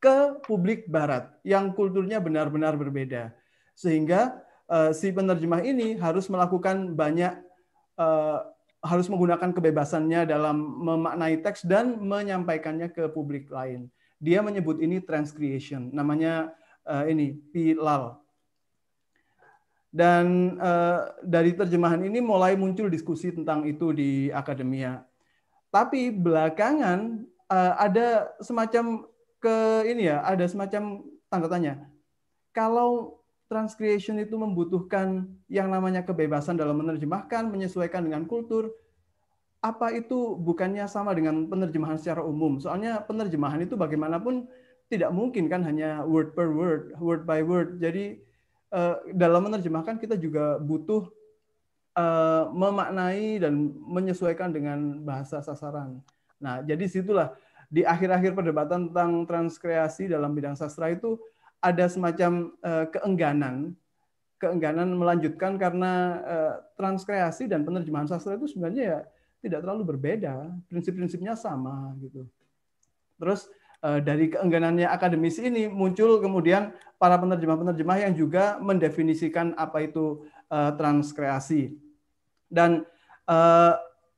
ke publik barat yang kulturnya benar-benar berbeda. Sehingga uh, si penerjemah ini harus melakukan banyak uh, harus menggunakan kebebasannya dalam memaknai teks dan menyampaikannya ke publik lain. Dia menyebut ini transcreation, namanya uh, ini Pilal. Dan uh, dari terjemahan ini mulai muncul diskusi tentang itu di akademia. Tapi belakangan uh, ada semacam ke ini ya, ada semacam tanda tanya. Kalau transcreation itu membutuhkan yang namanya kebebasan dalam menerjemahkan, menyesuaikan dengan kultur. Apa itu bukannya sama dengan penerjemahan secara umum? Soalnya penerjemahan itu bagaimanapun tidak mungkin kan hanya word per word, word by word. Jadi eh, dalam menerjemahkan kita juga butuh eh, memaknai dan menyesuaikan dengan bahasa sasaran. Nah, jadi situlah di akhir-akhir perdebatan tentang transkreasi dalam bidang sastra itu ada semacam eh, keengganan keengganan melanjutkan karena eh, transkreasi dan penerjemahan sastra itu sebenarnya ya tidak terlalu berbeda prinsip-prinsipnya sama gitu terus eh, dari keengganannya akademisi ini muncul kemudian para penerjemah-penerjemah yang juga mendefinisikan apa itu transkreasi dan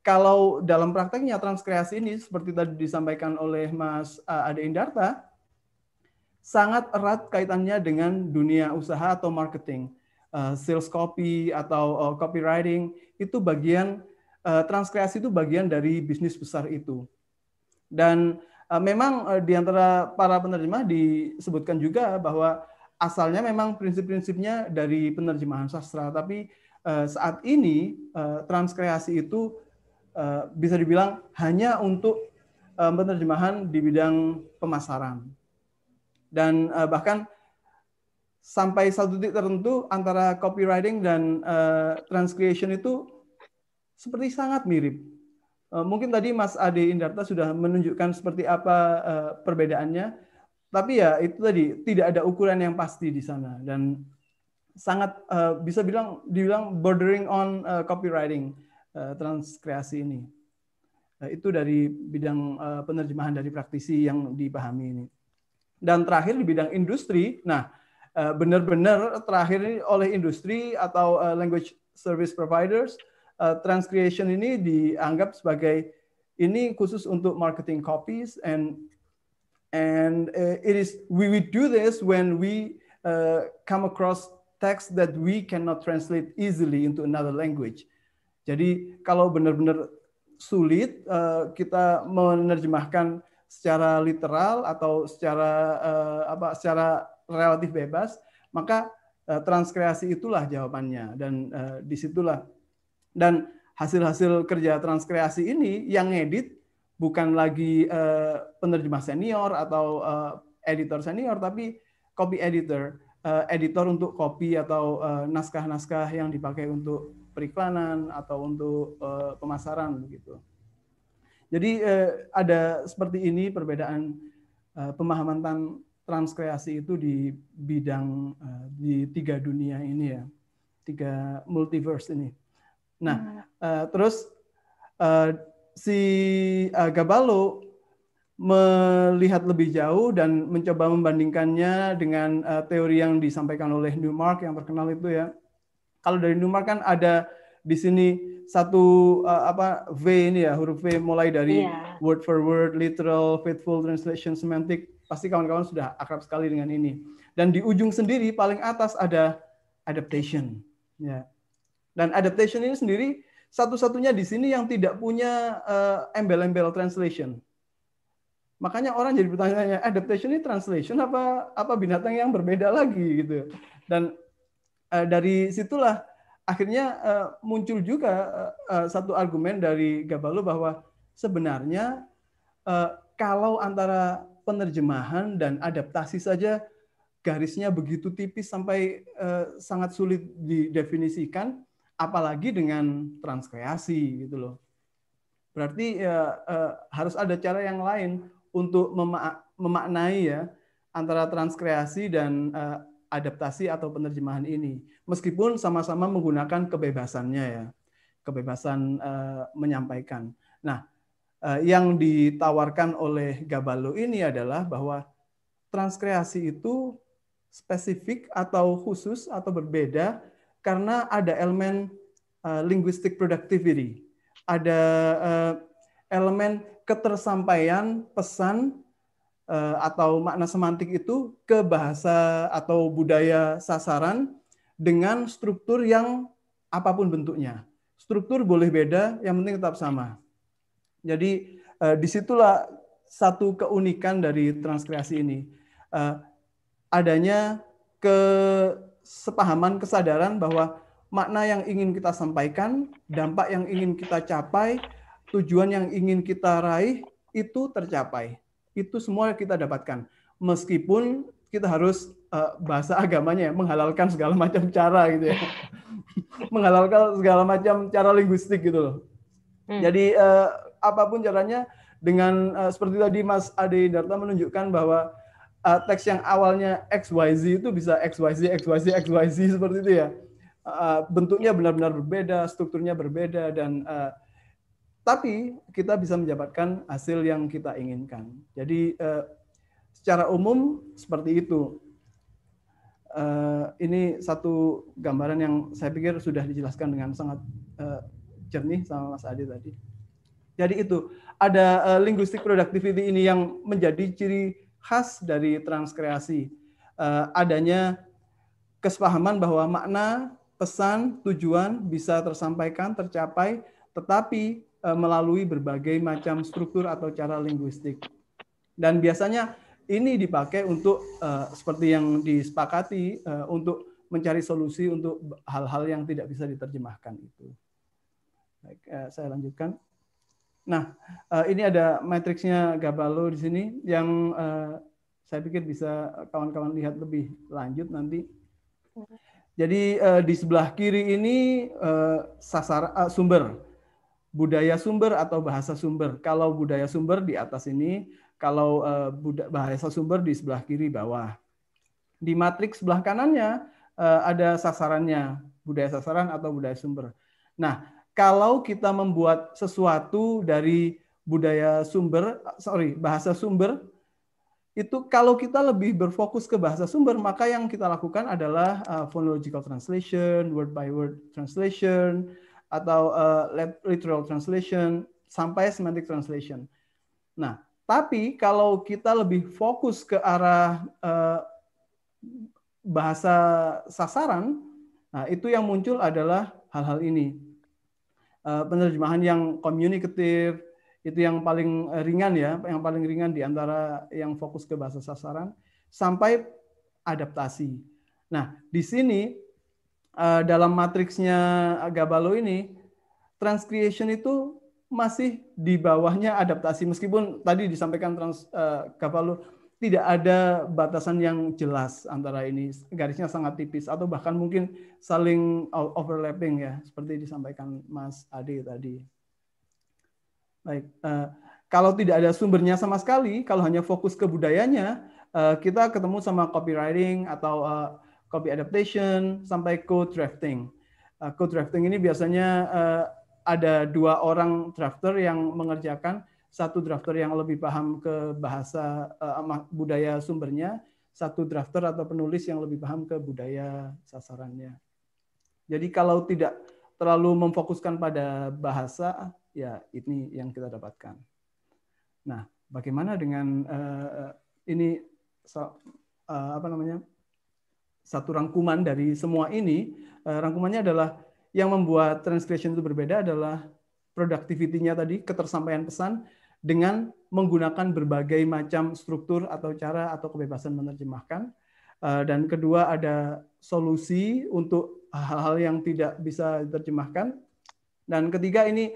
kalau dalam prakteknya transkreasi ini seperti tadi disampaikan oleh Mas Ade Indarta sangat erat kaitannya dengan dunia usaha atau marketing. Uh, sales copy atau uh, copywriting itu bagian uh, transkreasi itu bagian dari bisnis besar itu. Dan uh, memang uh, di antara para penerjemah disebutkan juga bahwa asalnya memang prinsip-prinsipnya dari penerjemahan sastra, tapi uh, saat ini uh, transkreasi itu uh, bisa dibilang hanya untuk uh, penerjemahan di bidang pemasaran dan uh, bahkan sampai satu titik tertentu antara copywriting dan uh, transcreation itu seperti sangat mirip. Uh, mungkin tadi Mas Ade Indarta sudah menunjukkan seperti apa uh, perbedaannya, tapi ya itu tadi tidak ada ukuran yang pasti di sana dan sangat uh, bisa bilang dibilang bordering on uh, copywriting uh, transkreasi ini. Uh, itu dari bidang uh, penerjemahan dari praktisi yang dipahami ini dan terakhir di bidang industri. Nah, eh, benar-benar terakhir ini oleh industri atau eh, language service providers, eh, transcreation ini dianggap sebagai ini khusus untuk marketing copies and and it is we we do this when we uh, come across text that we cannot translate easily into another language. Jadi kalau benar-benar sulit uh, kita menerjemahkan secara literal atau secara uh, apa secara relatif bebas maka uh, eh, transkreasi itulah jawabannya dan uh, disitulah dan hasil-hasil kerja transkreasi ini yang ngedit bukan lagi uh, penerjemah senior atau uh, editor senior tapi copy editor uh, editor untuk copy atau naskah-naskah yang dipakai untuk periklanan atau untuk pemasaran begitu. Jadi eh, ada seperti ini perbedaan eh, pemahaman tentang transkreasi itu di bidang eh, di tiga dunia ini ya, tiga multiverse ini. Nah, hmm. eh, terus eh, si eh, Gabalo melihat lebih jauh dan mencoba membandingkannya dengan uh, teori yang disampaikan oleh Newmark yang terkenal itu ya. Kalau dari Newmark kan ada di sini satu uh, apa V ini ya huruf V mulai dari yeah. word for word, literal, faithful translation, semantik. Pasti kawan-kawan sudah akrab sekali dengan ini. Dan di ujung sendiri paling atas ada adaptation. Ya. Dan adaptation ini sendiri satu-satunya di sini yang tidak punya eh, embel-embel uh, translation. Makanya orang jadi bertanya-tanya, adaptation ini translation apa apa binatang yang berbeda lagi gitu. Dan uh, dari situlah akhirnya uh, muncul juga uh, satu argumen dari Gabalo bahwa sebenarnya uh, kalau antara penerjemahan dan adaptasi saja garisnya begitu tipis sampai uh, sangat sulit didefinisikan, apalagi dengan transkreasi gitu loh. Berarti uh, uh, harus ada cara yang lain untuk memaknai ya antara transkreasi dan uh, adaptasi atau penerjemahan ini meskipun sama-sama menggunakan kebebasannya ya, kebebasan uh, menyampaikan. Nah, uh, yang ditawarkan oleh Gabalo ini adalah bahwa transkreasi itu spesifik atau khusus atau berbeda karena ada elemen uh, linguistic productivity, ada uh, elemen ketersampaian pesan uh, atau makna semantik itu ke bahasa atau budaya sasaran dengan struktur yang apapun bentuknya. Struktur boleh beda, yang penting tetap sama. Jadi uh, disitulah satu keunikan dari transkreasi ini. Uh, adanya kesepahaman, kesadaran bahwa makna yang ingin kita sampaikan, dampak yang ingin kita capai, tujuan yang ingin kita raih itu tercapai. Itu semua kita dapatkan. Meskipun kita harus uh, bahasa agamanya ya, menghalalkan segala macam cara gitu ya. menghalalkan segala macam cara linguistik gitu loh. Hmm. Jadi uh, apapun caranya dengan uh, seperti tadi Mas Ade Darta menunjukkan bahwa uh, teks yang awalnya XYZ itu bisa XYZ XYZ XYZ seperti itu ya. Uh, bentuknya benar-benar berbeda, strukturnya berbeda dan uh, tapi kita bisa menjabatkan hasil yang kita inginkan. Jadi uh, secara umum seperti itu. Uh, ini satu gambaran yang saya pikir sudah dijelaskan dengan sangat uh, jernih sama Mas Adi tadi. Jadi itu ada uh, linguistic productivity ini yang menjadi ciri khas dari transkreasi. Uh, adanya kesepahaman bahwa makna, pesan, tujuan bisa tersampaikan, tercapai, tetapi uh, melalui berbagai macam struktur atau cara linguistik. Dan biasanya ini dipakai untuk uh, seperti yang disepakati uh, untuk mencari solusi untuk hal-hal yang tidak bisa diterjemahkan itu. Baik, uh, saya lanjutkan. Nah, uh, ini ada matriksnya Gabalo di sini yang uh, saya pikir bisa kawan-kawan lihat lebih lanjut nanti. Jadi uh, di sebelah kiri ini uh, sasar uh, sumber budaya sumber atau bahasa sumber. Kalau budaya sumber di atas ini kalau uh, bahasa sumber di sebelah kiri bawah. Di matriks sebelah kanannya uh, ada sasarannya, budaya sasaran atau budaya sumber. Nah, kalau kita membuat sesuatu dari budaya sumber, eh, sorry, bahasa sumber, itu kalau kita lebih berfokus ke bahasa sumber, maka yang kita lakukan adalah uh, phonological translation, word by word translation, atau uh, literal translation, sampai semantic translation. Nah, tapi kalau kita lebih fokus ke arah eh, bahasa sasaran, nah itu yang muncul adalah hal-hal ini. Eh, penerjemahan yang komunikatif itu yang paling ringan ya, yang paling ringan di antara yang fokus ke bahasa sasaran sampai adaptasi. Nah, di sini eh, dalam matriksnya Gabalo ini transcreation itu masih di bawahnya adaptasi meskipun tadi disampaikan Trans eh, tidak ada batasan yang jelas antara ini garisnya sangat tipis atau bahkan mungkin saling overlapping ya seperti disampaikan Mas Ade tadi. Baik, eh, kalau tidak ada sumbernya sama sekali, kalau hanya fokus ke budayanya, eh, kita ketemu sama copywriting atau copy adaptation sampai code drafting. co code drafting ini biasanya ada dua orang drafter yang mengerjakan satu drafter yang lebih paham ke bahasa uh, budaya sumbernya, satu drafter atau penulis yang lebih paham ke budaya sasarannya. Jadi kalau tidak terlalu memfokuskan pada bahasa, ya ini yang kita dapatkan. Nah, bagaimana dengan uh, ini so, uh, apa namanya? satu rangkuman dari semua ini, uh, rangkumannya adalah yang membuat transcription itu berbeda adalah productivity-nya tadi, ketersampaian pesan dengan menggunakan berbagai macam struktur atau cara atau kebebasan menerjemahkan. Eh, dan kedua ada solusi untuk hal-hal yang tidak bisa diterjemahkan. Dan ketiga ini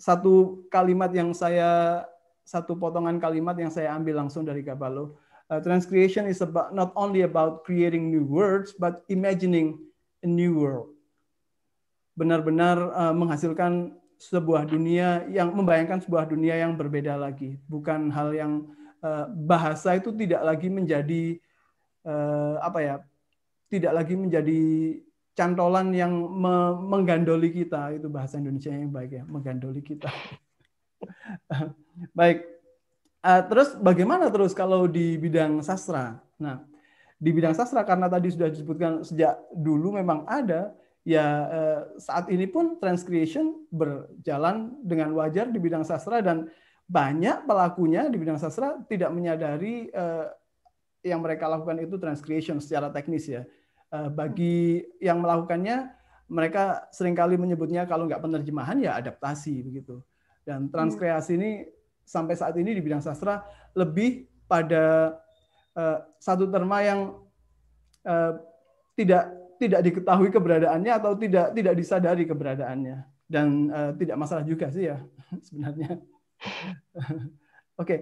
satu kalimat yang saya satu potongan kalimat yang saya ambil langsung dari Gabalo. Eh, transcreation is about, not only about creating new words but imagining a new world benar-benar uh, menghasilkan sebuah dunia yang membayangkan sebuah dunia yang berbeda lagi, bukan hal yang uh, bahasa itu tidak lagi menjadi uh, apa ya, tidak lagi menjadi cantolan yang me menggandoli kita itu bahasa Indonesia yang baik ya, menggandoli kita. baik, uh, terus bagaimana terus kalau di bidang sastra? Nah, di bidang sastra karena tadi sudah disebutkan sejak dulu memang ada ya eh, saat ini pun transcreation berjalan dengan wajar di bidang sastra dan banyak pelakunya di bidang sastra tidak menyadari eh, yang mereka lakukan itu transcreation secara teknis ya. Eh, bagi yang melakukannya mereka seringkali menyebutnya kalau nggak penerjemahan ya adaptasi begitu. Dan transkreasi ini sampai saat ini di bidang sastra lebih pada satu terma yang tidak tidak diketahui keberadaannya atau tidak tidak disadari keberadaannya dan uh, tidak masalah juga sih ya sebenarnya. Oke, okay.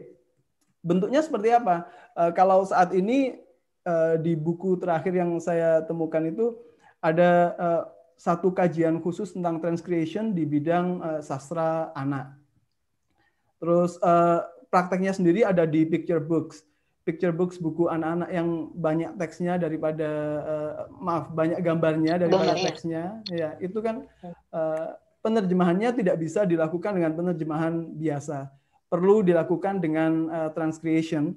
bentuknya seperti apa? Uh, kalau saat ini uh, di buku terakhir yang saya temukan itu ada uh, satu kajian khusus tentang transcreation di bidang uh, sastra anak. Terus uh, prakteknya sendiri ada di picture books picture books buku anak-anak yang banyak teksnya daripada uh, maaf banyak gambarnya daripada Bener, ya. teksnya ya itu kan uh, penerjemahannya tidak bisa dilakukan dengan penerjemahan biasa perlu dilakukan dengan uh, transcreation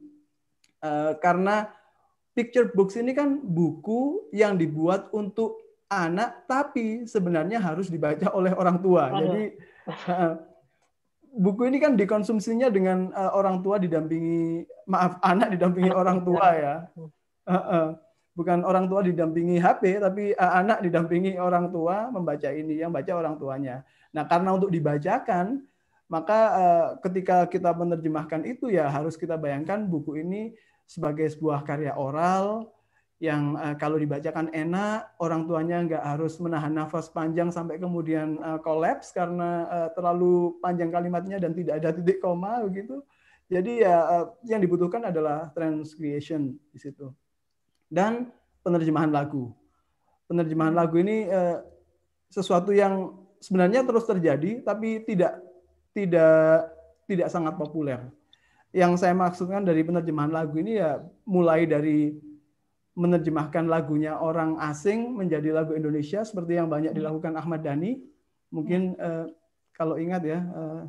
uh, karena picture books ini kan buku yang dibuat untuk anak tapi sebenarnya harus dibaca oleh orang tua Aduh. jadi buku ini kan dikonsumsinya dengan uh, orang tua didampingi maaf anak didampingi orang tua iya. ya uh, uh. bukan orang tua didampingi HP tapi uh, anak didampingi orang tua membaca ini yang baca orang tuanya nah karena untuk dibacakan maka uh, ketika kita menerjemahkan itu ya harus kita bayangkan buku ini sebagai sebuah karya oral yang uh, kalau dibacakan enak, orang tuanya nggak harus menahan nafas panjang sampai kemudian uh, kolaps karena uh, terlalu panjang kalimatnya dan tidak ada titik koma begitu. Jadi ya uh, yang dibutuhkan adalah transcreation di situ. Dan penerjemahan lagu. Penerjemahan lagu ini uh, sesuatu yang sebenarnya terus terjadi tapi tidak tidak tidak sangat populer. Yang saya maksudkan dari penerjemahan lagu ini ya mulai dari menerjemahkan lagunya orang asing menjadi lagu Indonesia seperti yang banyak dilakukan Ahmad Dhani. Mungkin ya. eh, kalau ingat ya, eh,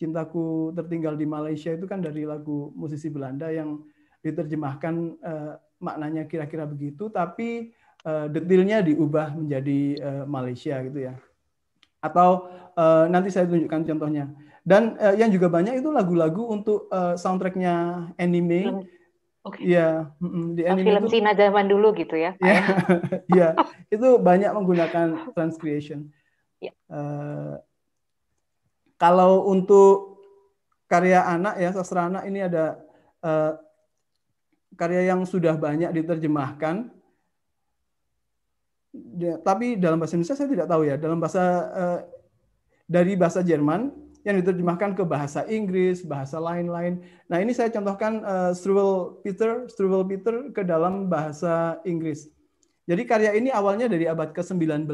Cintaku Tertinggal di Malaysia itu kan dari lagu musisi Belanda yang diterjemahkan eh, maknanya kira-kira begitu, tapi eh, detailnya diubah menjadi eh, Malaysia gitu ya. Atau eh, nanti saya tunjukkan contohnya. Dan eh, yang juga banyak itu lagu-lagu untuk eh, soundtracknya anime. Okay. Ya, di anime film Cina zaman dulu gitu ya. Iya, ya, iya. itu banyak menggunakan transcreation. Ya. Uh, kalau untuk karya anak ya sastra anak ini ada uh, karya yang sudah banyak diterjemahkan. Ya, tapi dalam bahasa Indonesia saya tidak tahu ya. Dalam bahasa uh, dari bahasa Jerman yang diterjemahkan ke bahasa Inggris, bahasa lain-lain. Nah, ini saya contohkan uh, eh, Struwel Peter, Struwel Peter ke dalam bahasa Inggris. Jadi karya ini awalnya dari abad ke-19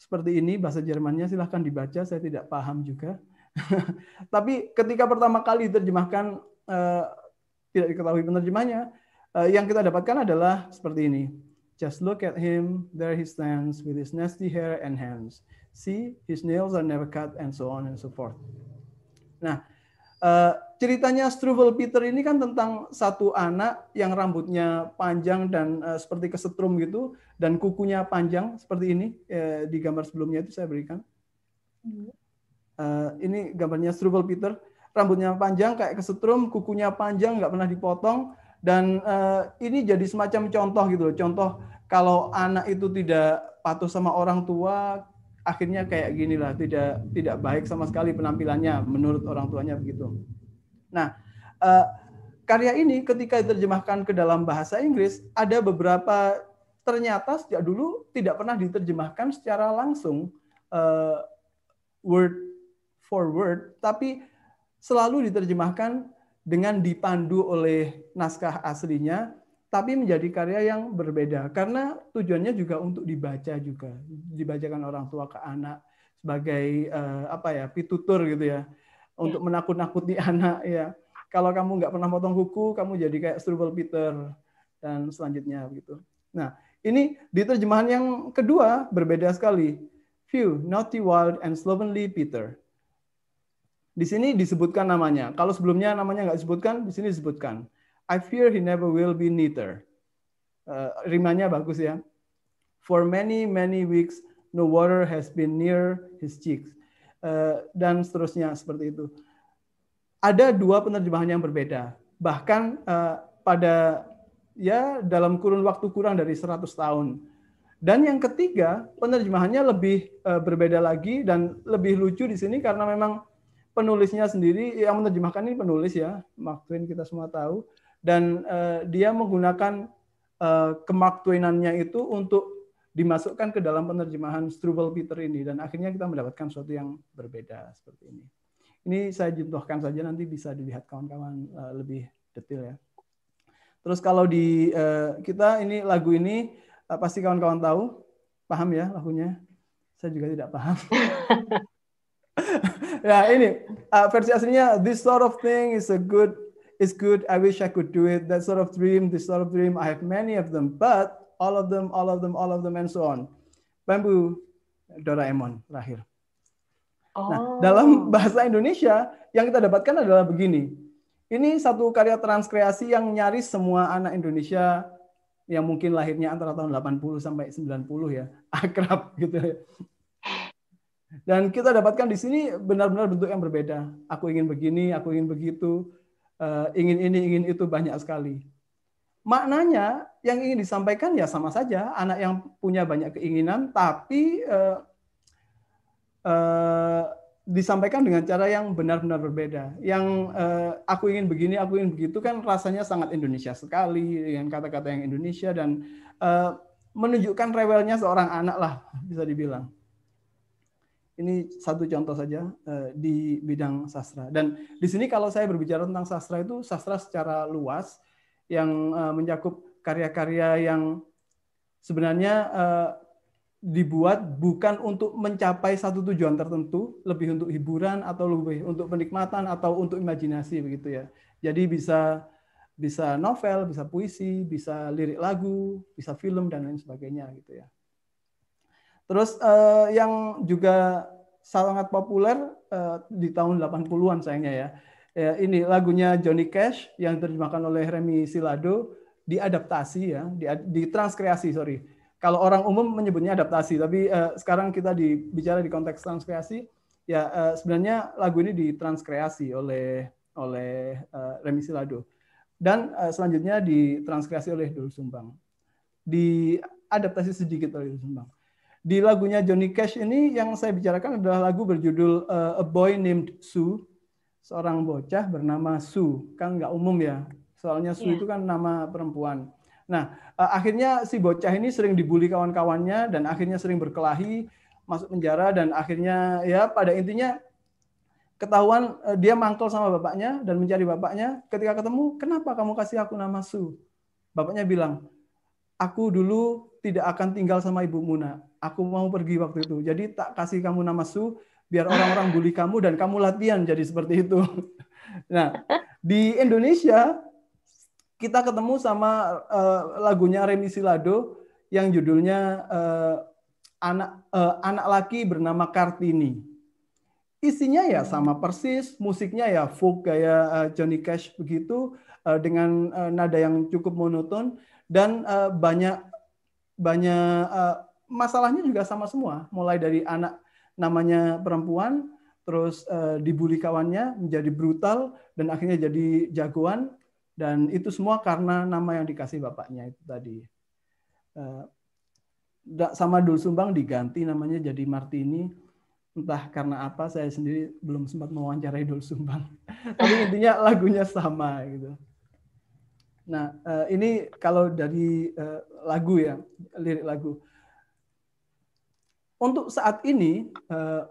seperti ini bahasa Jermannya silahkan dibaca, saya tidak paham juga. Tapi ketika pertama kali diterjemahkan uh, tidak diketahui penerjemahnya, uh, yang kita dapatkan adalah seperti ini. Just look at him, there he stands with his nasty hair and hands see his nails are never cut and so on and so forth. Nah, uh, ceritanya Struvel Peter ini kan tentang satu anak yang rambutnya panjang dan uh, seperti kesetrum gitu dan kukunya panjang seperti ini uh, di gambar sebelumnya itu saya berikan. Uh, ini gambarnya Struvel Peter, rambutnya panjang kayak kesetrum, kukunya panjang nggak pernah dipotong dan uh, ini jadi semacam contoh gitu contoh kalau anak itu tidak patuh sama orang tua, akhirnya kayak gini lah tidak tidak baik sama sekali penampilannya menurut orang tuanya begitu nah uh, karya ini ketika diterjemahkan ke dalam bahasa Inggris ada beberapa ternyata sejak dulu tidak pernah diterjemahkan secara langsung uh, word for word tapi selalu diterjemahkan dengan dipandu oleh naskah aslinya tapi menjadi karya yang berbeda karena tujuannya juga untuk dibaca juga dibacakan orang tua ke anak sebagai uh, apa ya pitutur gitu ya untuk ya. menakut-nakuti anak ya kalau kamu nggak pernah potong kuku kamu jadi kayak Struble Peter dan selanjutnya gitu nah ini di terjemahan yang kedua berbeda sekali few naughty wild and slovenly Peter di sini disebutkan namanya kalau sebelumnya namanya nggak disebutkan di sini disebutkan I fear he never will be neither. Uh, rimanya bagus ya. For many many weeks no water has been near his cheeks. Uh, dan seterusnya seperti itu. Ada dua penerjemahan yang berbeda. Bahkan uh, pada ya dalam kurun waktu kurang dari 100 tahun. Dan yang ketiga, penerjemahannya lebih uh, berbeda lagi dan lebih lucu di sini karena memang penulisnya sendiri yang menerjemahkan ini penulis ya, Mark Twain kita semua tahu dan uh, dia menggunakan uh, kemaktuinannya itu untuk dimasukkan ke dalam penerjemahan Struvel Peter ini dan akhirnya kita mendapatkan sesuatu yang berbeda seperti ini. Ini saya contohkan saja nanti bisa dilihat kawan-kawan uh, lebih detail ya. Terus kalau di uh, kita ini lagu ini uh, pasti kawan-kawan tahu, paham ya lagunya? Saya juga tidak paham. ya ini uh, versi aslinya This sort of thing is a good it's good. I wish I could do it. That sort of dream, this sort of dream. I have many of them, but all of them, all of them, all of them, and so on. Bambu Doraemon lahir. Nah, oh. Nah, dalam bahasa Indonesia yang kita dapatkan adalah begini. Ini satu karya transkreasi yang nyaris semua anak Indonesia yang mungkin lahirnya antara tahun 80 sampai 90 ya, akrab gitu ya. Dan kita dapatkan di sini benar-benar bentuk yang berbeda. Aku ingin begini, aku ingin begitu. Eh, ingin ini ingin itu banyak sekali. Maknanya yang ingin disampaikan ya sama saja anak yang punya banyak keinginan tapi uh, uh, disampaikan dengan cara yang benar-benar berbeda. Yang uh, aku ingin begini, aku ingin begitu kan rasanya sangat Indonesia sekali dengan kata-kata yang Indonesia dan uh, menunjukkan rewelnya seorang anak lah bisa dibilang. Ini satu contoh saja eh, di bidang sastra. Dan di sini kalau saya berbicara tentang sastra itu sastra secara luas yang eh, mencakup karya-karya yang sebenarnya eh, dibuat bukan untuk mencapai satu tujuan tertentu, lebih untuk hiburan atau lebih untuk penikmatan atau untuk imajinasi begitu ya. Jadi bisa bisa novel, bisa puisi, bisa lirik lagu, bisa film dan lain sebagainya gitu ya. Terus uh, yang juga sangat populer uh, di tahun 80-an sayangnya ya. ya. Ini lagunya Johnny Cash yang diterjemahkan oleh Remy Silado diadaptasi ya, di, transkreasi sorry. Kalau orang umum menyebutnya adaptasi, tapi uh, sekarang kita bicara di konteks transkreasi, ya uh, sebenarnya lagu ini ditranskreasi oleh oleh uh, Remy Silado dan uh, selanjutnya ditranskreasi oleh Dul Sumbang. Diadaptasi sedikit oleh Dul Sumbang di lagunya Johnny Cash ini yang saya bicarakan adalah lagu berjudul uh, A Boy Named Sue, seorang bocah bernama Sue. Kan nggak umum ya, soalnya Sue yeah. itu kan nama perempuan. Nah, uh, akhirnya si bocah ini sering dibully kawan-kawannya dan akhirnya sering berkelahi, masuk penjara dan akhirnya ya pada intinya ketahuan eh, dia mangkel sama bapaknya dan mencari bapaknya. Ketika ketemu, kenapa kamu kasih aku nama Sue? Bapaknya bilang, aku dulu tidak akan tinggal sama Ibu Muna. Aku mau pergi waktu itu. Jadi tak kasih kamu nama Su, biar orang-orang bully kamu dan kamu latihan jadi seperti itu. Nah, di Indonesia kita ketemu sama uh, lagunya Remi Silado yang judulnya uh, anak uh, anak laki bernama Kartini. Isinya ya sama persis, musiknya ya folk kayak uh, Johnny Cash begitu uh, dengan uh, nada yang cukup monoton dan uh, banyak banyak uh, masalahnya juga sama semua, mulai dari anak namanya perempuan, terus uh, dibully kawannya menjadi brutal dan akhirnya jadi jagoan dan itu semua karena nama yang dikasih bapaknya itu tadi. Uh, sama Dul Sumbang diganti namanya jadi Martini entah karena apa saya sendiri belum sempat mewawancarai Dul Sumbang tapi intinya lagunya sama gitu Nah, eh, ini kalau dari eh, lagu ya, lirik lagu. Untuk saat ini, eh,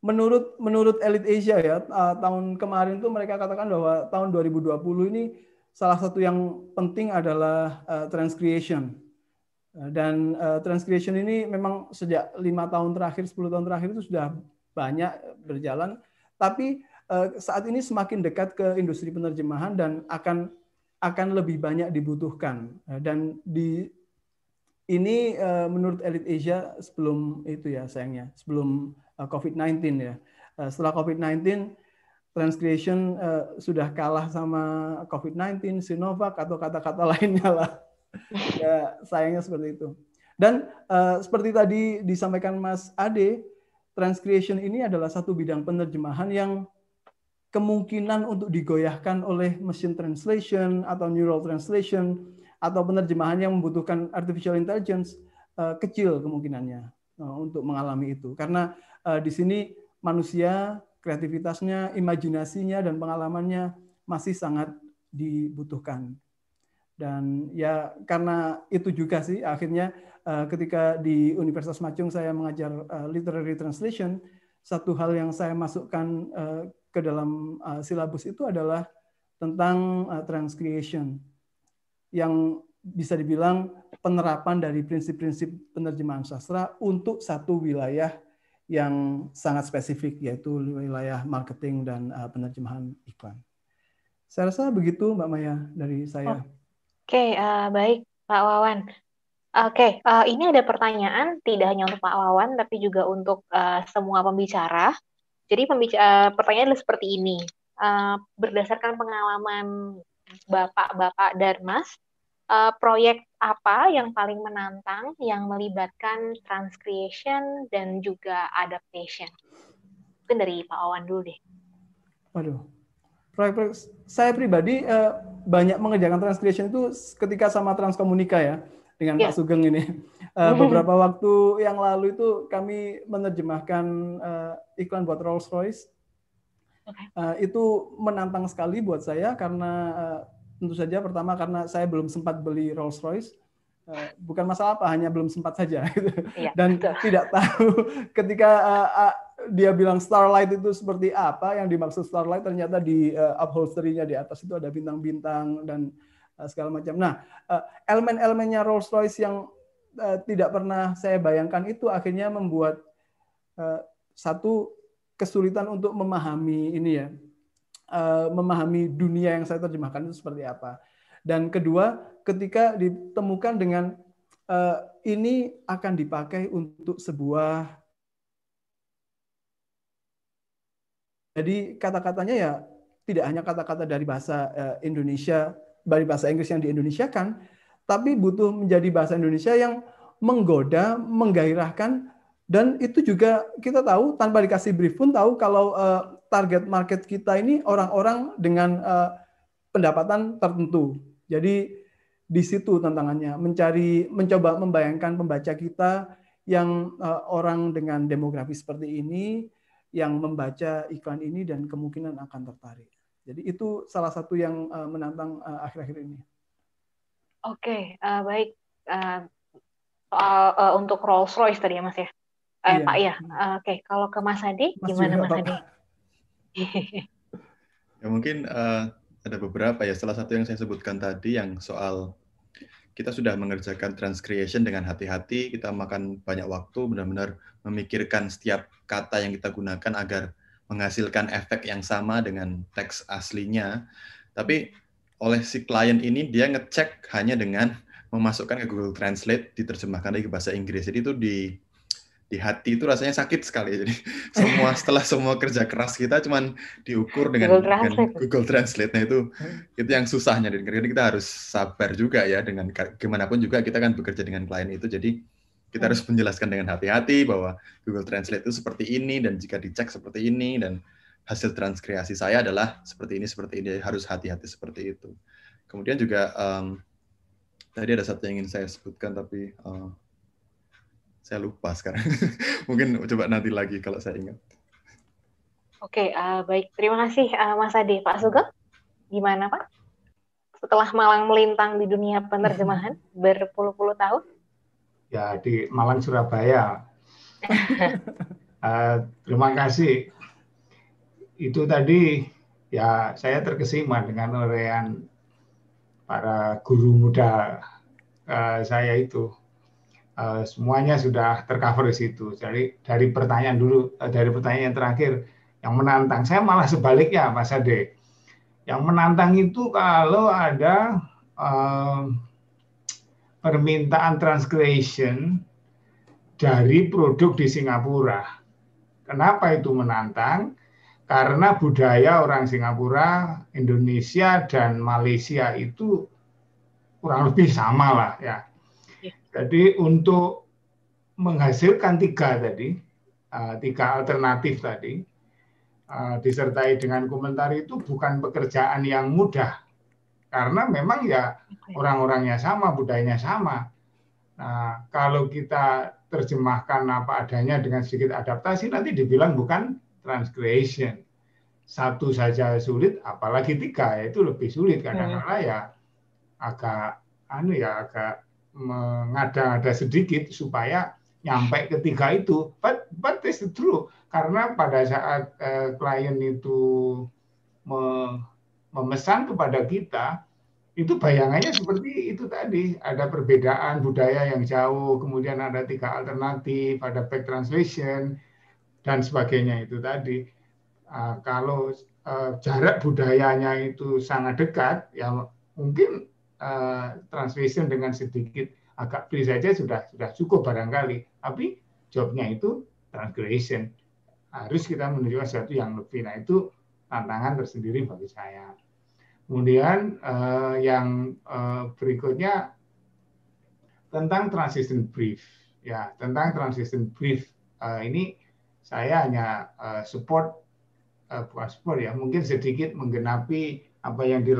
menurut menurut elit Asia ya, tahun kemarin tuh mereka katakan bahwa tahun 2020 ini salah satu yang penting adalah transcreation. Dan transcreation ini memang sejak lima tahun terakhir, 10 tahun terakhir itu sudah banyak berjalan. Tapi saat ini semakin dekat ke industri penerjemahan dan akan akan lebih banyak dibutuhkan eh, dan di ini eh, menurut elit Asia sebelum itu ya sayangnya sebelum eh, COVID-19 ya setelah COVID-19 transcreation sudah kalah sama COVID-19 Sinovac atau kata-kata lainnya lah ya sayangnya seperti itu dan seperti tadi disampaikan Mas Ade transcreation ini adalah satu bidang penerjemahan yang kemungkinan untuk digoyahkan oleh mesin translation atau neural translation atau penerjemahan yang membutuhkan artificial intelligence eh, kecil kemungkinannya eh, untuk mengalami itu karena eh, di sini manusia kreativitasnya, imajinasinya dan pengalamannya masih sangat dibutuhkan. Dan ya karena itu juga sih akhirnya ketika di Universitas Macung saya mengajar literary translation, satu hal yang saya masukkan ke dalam uh, silabus itu adalah tentang uh, transcreation yang bisa dibilang penerapan dari prinsip-prinsip penerjemahan sastra untuk satu wilayah yang sangat spesifik yaitu wilayah marketing dan uh, penerjemahan iklan. Saya rasa begitu Mbak Maya dari saya. Oke, okay, uh, baik Pak Wawan. Oke, okay, uh, ini ada pertanyaan tidak hanya untuk Pak Wawan tapi juga untuk uh, semua pembicara. Jadi pembicara, eh, pertanyaannya seperti ini. Uh, berdasarkan pengalaman Bapak-Bapak Darmas, uh, proyek apa yang paling menantang yang melibatkan transcreation dan juga adaptation? Mungkin dari Pak Awan dulu deh. Waduh, proyek-proyek saya pribadi uh, banyak mengerjakan transcreation itu ketika sama Transkomunika ya, dengan yeah. Pak iya. Sugeng ini Uh, beberapa waktu yang lalu itu kami menerjemahkan uh, iklan buat Rolls Royce. Okay. Uh, eh, itu menantang sekali buat saya karena uh, tentu saja pertama karena saya belum sempat beli Rolls Royce. Uh, bukan masalah apa, hanya belum sempat saja. Gitu. Iya, Dan betul. tidak tahu ketika uh, uh, dia bilang starlight itu seperti apa, yang dimaksud starlight ternyata di uh, upholstery-nya di atas itu ada bintang-bintang dan uh, segala macam. Nah, uh, elemen-elemennya Rolls Royce yang Eh, tidak pernah saya bayangkan itu akhirnya membuat uh, satu kesulitan untuk memahami ini ya, uh, memahami dunia yang saya terjemahkan itu seperti apa. Dan kedua, ketika ditemukan dengan uh, ini akan dipakai untuk sebuah Jadi kata-katanya ya tidak hanya kata-kata dari bahasa Indonesia, dari bahasa Inggris yang di Indonesia diindonesiakan, tapi butuh menjadi bahasa Indonesia yang menggoda, menggairahkan, dan itu juga kita tahu tanpa dikasih brief pun tahu kalau uh, target market kita ini orang-orang dengan uh, pendapatan tertentu. Jadi di situ tantangannya mencari, mencoba membayangkan pembaca kita yang uh, orang dengan demografi seperti ini yang membaca iklan ini dan kemungkinan akan tertarik. Jadi itu salah satu yang uh, menantang akhir-akhir uh, akhir -akhir ini. Oke, okay, uh, eh, baik. Uh, soal uh, untuk Rolls Royce tadi ya Mas ya. Eh, iya. Pak ya. Uh, Oke, okay. kalau ke Mas Adi mas gimana Mas Adi? ya mungkin uh, ada beberapa ya. Salah satu yang saya sebutkan tadi yang soal kita sudah mengerjakan transcreation dengan hati-hati, kita makan banyak waktu benar-benar memikirkan setiap kata yang kita gunakan agar menghasilkan efek yang sama dengan teks aslinya. Tapi oleh si klien ini dia ngecek hanya dengan memasukkan ke Google Translate diterjemahkan lagi ke bahasa Inggris. Jadi itu di di hati itu rasanya sakit sekali. Jadi semua setelah semua kerja keras kita cuman diukur dengan Google Translate. Dengan Google Translate. Nah itu hmm. itu yang susahnya. Jadi kita harus sabar juga ya dengan gimana pun juga kita kan bekerja dengan klien itu. Jadi kita hmm. harus menjelaskan dengan hati-hati bahwa Google Translate itu seperti ini dan jika dicek seperti ini dan hasil transkreasi saya adalah seperti ini seperti ini harus hati-hati seperti itu kemudian juga um, tadi ada satu yang ingin saya sebutkan tapi um, saya lupa sekarang mungkin coba nanti lagi kalau saya ingat oke okay, uh, eh, baik terima kasih uh, Mas Ade Pak Sugeng gimana Pak setelah Malang melintang di dunia penerjemahan berpuluh-puluh tahun ya di Malang Surabaya uh, terima kasih itu tadi ya saya terkesima dengan uraian para guru muda uh, saya itu. Uh, semuanya sudah tercover di situ. Jadi dari pertanyaan dulu, uh, dari pertanyaan yang terakhir, yang menantang, saya malah sebaliknya, Mas Ade. Yang menantang itu kalau ada uh, permintaan transcreation dari produk di Singapura. Kenapa itu menantang? karena budaya orang Singapura, Indonesia dan Malaysia itu kurang lebih sama lah ya. Iya. Jadi untuk menghasilkan tiga tadi, eh, tiga alternatif tadi, eh, disertai dengan komentar itu bukan pekerjaan yang mudah, karena memang ya orang-orangnya sama, budayanya sama. Nah, kalau kita terjemahkan apa adanya dengan sedikit adaptasi, nanti dibilang bukan transgression satu saja sulit apalagi tiga ya, itu lebih sulit kadang-kadang iya. ya agak anu ya agak mengada-ada sedikit supaya nyampe ketiga itu but but it's true karena pada saat uh, klien itu me memesan kepada kita itu bayangannya seperti itu tadi ada perbedaan budaya yang jauh kemudian ada tiga alternatif ada back translation dan sebagainya itu tadi. Uh, kalau uh, jarak budayanya itu sangat dekat, ya mungkin uh, transmission dengan sedikit agak free saja sudah sudah cukup barangkali. Tapi jobnya itu transgression. Harus kita menunjukkan sesuatu yang lebih. Nah itu tantangan tersendiri bagi saya. Kemudian uh, yang uh, berikutnya tentang transition brief. Ya, tentang transition brief uh, ini saya hanya eh, support eh, bukan support ya, mungkin sedikit menggenapi apa yang di,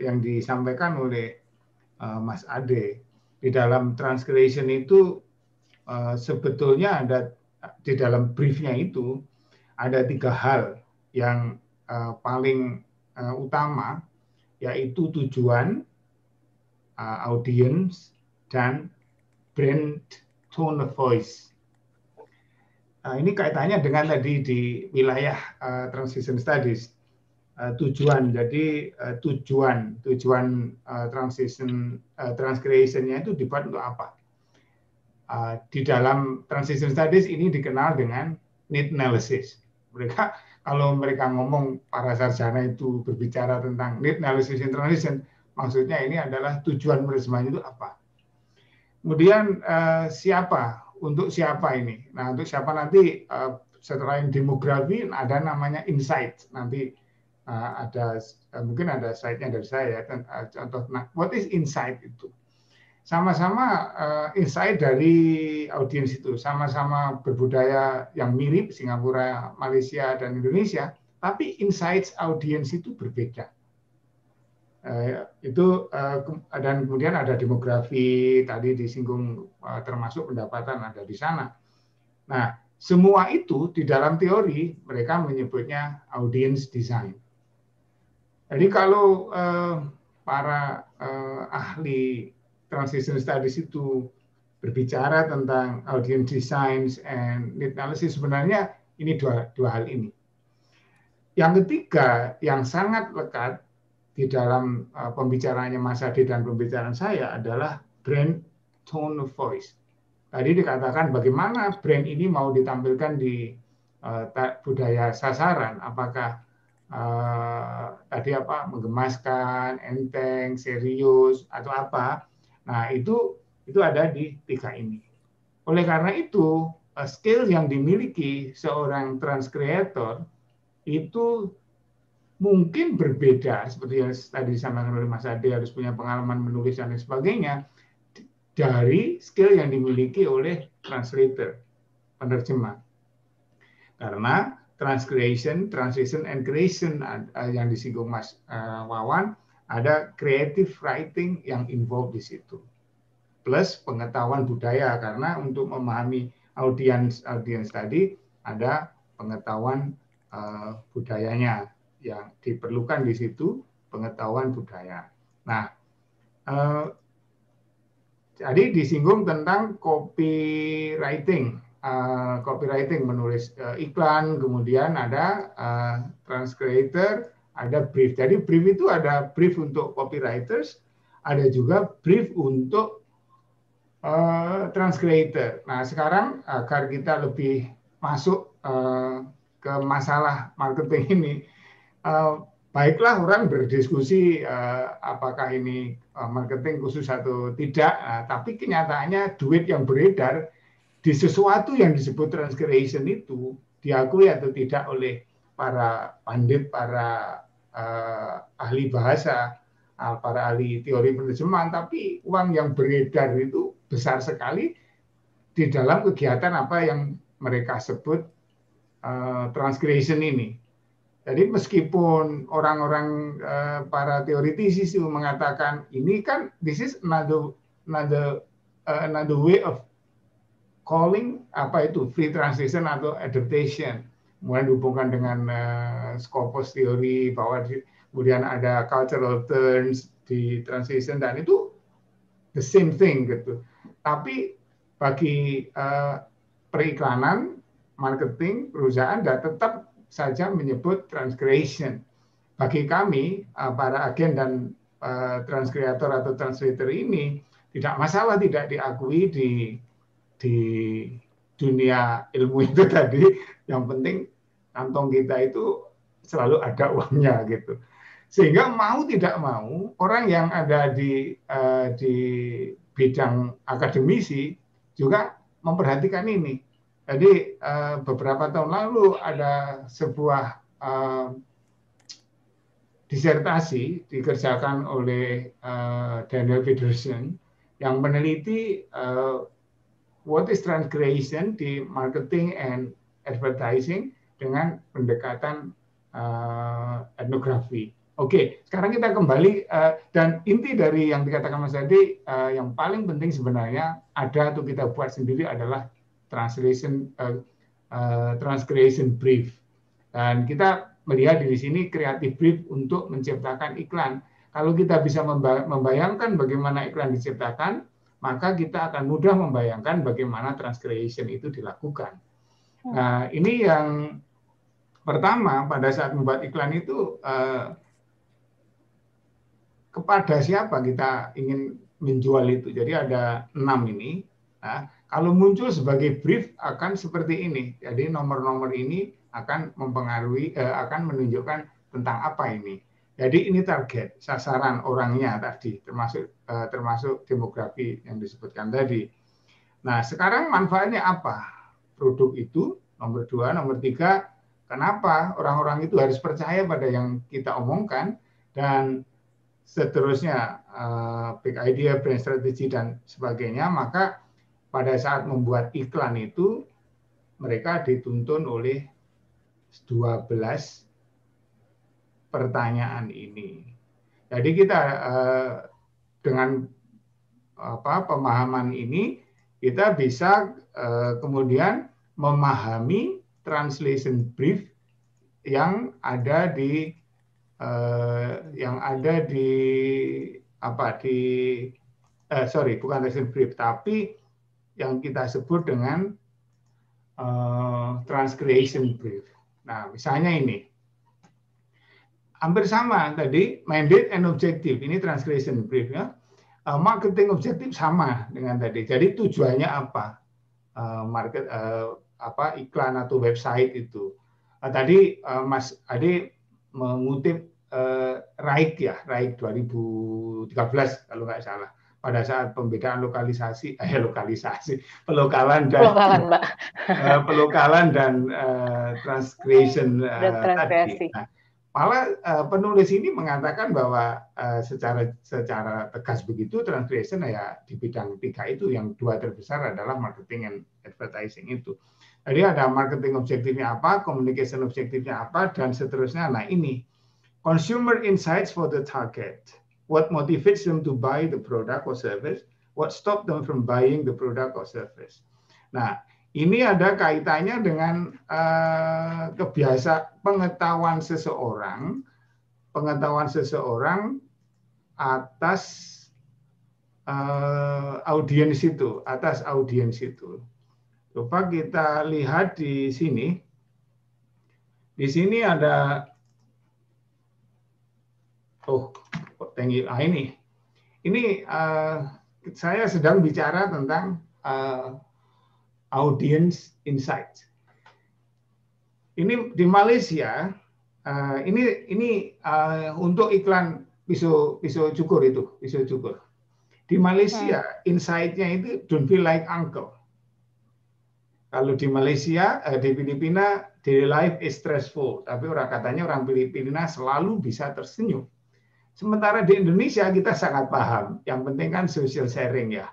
yang disampaikan oleh eh, Mas Ade di dalam translation itu sebetulnya ada di dalam briefnya itu ada tiga hal yang paling utama yaitu tujuan, audience dan brand tone of voice Nah, ini kaitannya dengan tadi di wilayah uh, transition studies uh, tujuan. Jadi uh, tujuan tujuan uh, transition uh, transcreationnya itu dibuat untuk apa? Uh, di dalam transition studies ini dikenal dengan need analysis. Mereka kalau mereka ngomong para sarjana itu berbicara tentang need analysis and transition, maksudnya ini adalah tujuan penerjemahan itu apa. Kemudian uh, siapa untuk siapa ini. Nah, untuk siapa nanti eh, setelah yang demografi ada namanya insight. Nanti eh, ada eh, mungkin ada slide-nya dari saya ya. contoh nah, what is insight itu? Sama-sama insight dari audiens itu, sama-sama berbudaya yang mirip Singapura, Malaysia dan Indonesia, tapi insights audiens itu berbeda. Eh, itu eh, dan kemudian ada demografi tadi disinggung eh, termasuk pendapatan ada di sana. Nah, semua itu di dalam teori mereka menyebutnya audience design. Jadi kalau para ahli transition studies itu berbicara tentang audience designs and need analysis sebenarnya ini dua, dua hal ini. Yang ketiga yang sangat lekat di dalam uh, Mas Adi dan pembicaraan saya adalah brand tone of voice. Tadi dikatakan bagaimana brand ini mau ditampilkan di uh, budaya sasaran, apakah uh, tadi apa menggemaskan, enteng, serius atau apa? Nah itu itu ada di tiga ini. Oleh karena itu uh, skill yang dimiliki seorang trans itu mungkin berbeda seperti yang tadi disampaikan oleh Mas Ade harus punya pengalaman menulis dan lain sebagainya dari skill yang dimiliki oleh translator penerjemah karena translation, translation and creation eh, yang disinggung Mas eh, Wawan ada creative writing yang involved di situ plus pengetahuan budaya karena untuk memahami audiens audiens tadi ada pengetahuan uh, budayanya yang diperlukan di situ pengetahuan budaya. Nah, eh, jadi disinggung tentang copywriting, eh, copywriting menulis eh, iklan, kemudian ada eh, transcreator, ada brief. Jadi brief itu ada brief untuk copywriters, ada juga brief untuk eh, transcreator. Nah sekarang agar kita lebih masuk eh, ke masalah marketing ini, Eh, baiklah orang berdiskusi uh, apakah ini uh, marketing khusus atau tidak, uh, tapi kenyataannya duit yang beredar di sesuatu yang disebut transcreation itu diakui atau tidak oleh para pandit, para uh, ahli bahasa, uh, para ahli teori penerjemahan, tapi uang yang beredar itu besar sekali di dalam kegiatan apa yang mereka sebut uh, transcreation ini. Jadi meskipun orang-orang eh, para teoritisi itu mengatakan ini kan this is another another eh, another way of calling apa itu free transition atau adaptation. Kemudian dihubungkan dengan uh, Scopus teori bahwa di, kemudian ada cultural turns di transition dan itu the same thing gitu. Tapi bagi uh, periklanan, marketing, perusahaan dan tetap saja menyebut transcreation. Bagi kami, eh, para agen dan eh, transkreator atau translator ini, tidak masalah tidak diakui di di dunia ilmu itu tadi. Yang penting kantong kita itu selalu ada uangnya gitu. Sehingga mau tidak mau orang yang ada di eh, di bidang akademisi juga memperhatikan ini jadi eh, beberapa tahun lalu ada sebuah uh, disertasi dikerjakan oleh eh, Daniel Peterson yang meneliti what is transgression di marketing and advertising dengan pendekatan uh, etnografi. Oke, okay, sekarang kita kembali uh, dan inti dari yang dikatakan Mas Adi uh, yang paling penting sebenarnya ada atau kita buat sendiri adalah translation uh, uh, transcreation brief. Dan kita melihat di sini kreatif brief untuk menciptakan iklan. Kalau kita bisa membayangkan bagaimana iklan diciptakan, maka kita akan mudah membayangkan bagaimana transcreation itu dilakukan. Hmm. Nah, ini yang pertama pada saat membuat iklan itu eh, kepada siapa kita ingin menjual itu. Jadi ada enam ini. Nah, kalau muncul sebagai brief akan seperti ini. Jadi nomor-nomor ini akan mempengaruhi eh, akan menunjukkan tentang apa ini. Jadi ini target sasaran orangnya tadi termasuk eh, termasuk demografi yang disebutkan tadi. Nah, sekarang manfaatnya apa? Produk itu nomor dua, nomor tiga, kenapa orang-orang itu harus percaya pada yang kita omongkan dan seterusnya eh, big idea, brand strategy dan sebagainya, maka pada saat membuat iklan itu mereka dituntun oleh 12 pertanyaan ini. Jadi kita eh, dengan apa pemahaman ini kita bisa eh, kemudian memahami translation brief yang ada di eh, yang ada di apa di sorry bukan translation brief tapi yang kita sebut dengan uh, transcreation brief. Nah, misalnya ini. Hampir sama tadi, mandate and objective. Ini transcreation brief ya. Eh, marketing objective sama dengan tadi. Jadi tujuannya apa? Eh, market apa iklan atau website itu. tadi Mas Ade mengutip uh, Raik ya, Raik 2013 kalau nggak salah pada saat pembedaan lokalisasi eh lokalisasi pelokalan dan pelokalan, Mbak. Eh, pelokalan dan uh, eh, transgression uh, eh, tadi. Nah, malah uh, penulis ini mengatakan bahwa uh, secara secara tegas begitu transgression ya di bidang tiga itu yang dua terbesar adalah marketing and advertising itu. Jadi ada marketing objektifnya apa, communication objektifnya apa dan seterusnya. Nah, ini consumer insights for the target What motivates them to buy the product or service? What stop them from buying the product or service? Nah, ini ada kaitannya dengan uh, eh, kebiasaan pengetahuan seseorang, pengetahuan seseorang atas uh, audiens itu, atas audiens itu. Coba kita lihat di sini. Di sini ada oh tinggi. nah, ini ini uh, saya sedang bicara tentang uh, audience insight ini di Malaysia uh, ini ini uh, untuk iklan pisau pisau cukur itu pisau cukur di Malaysia okay. Hmm. insight-nya itu don't feel like uncle kalau di Malaysia, eh, di Filipina, daily life is stressful. Tapi orang katanya orang Filipina selalu bisa tersenyum. Sementara di Indonesia kita sangat paham, yang penting kan social sharing ya.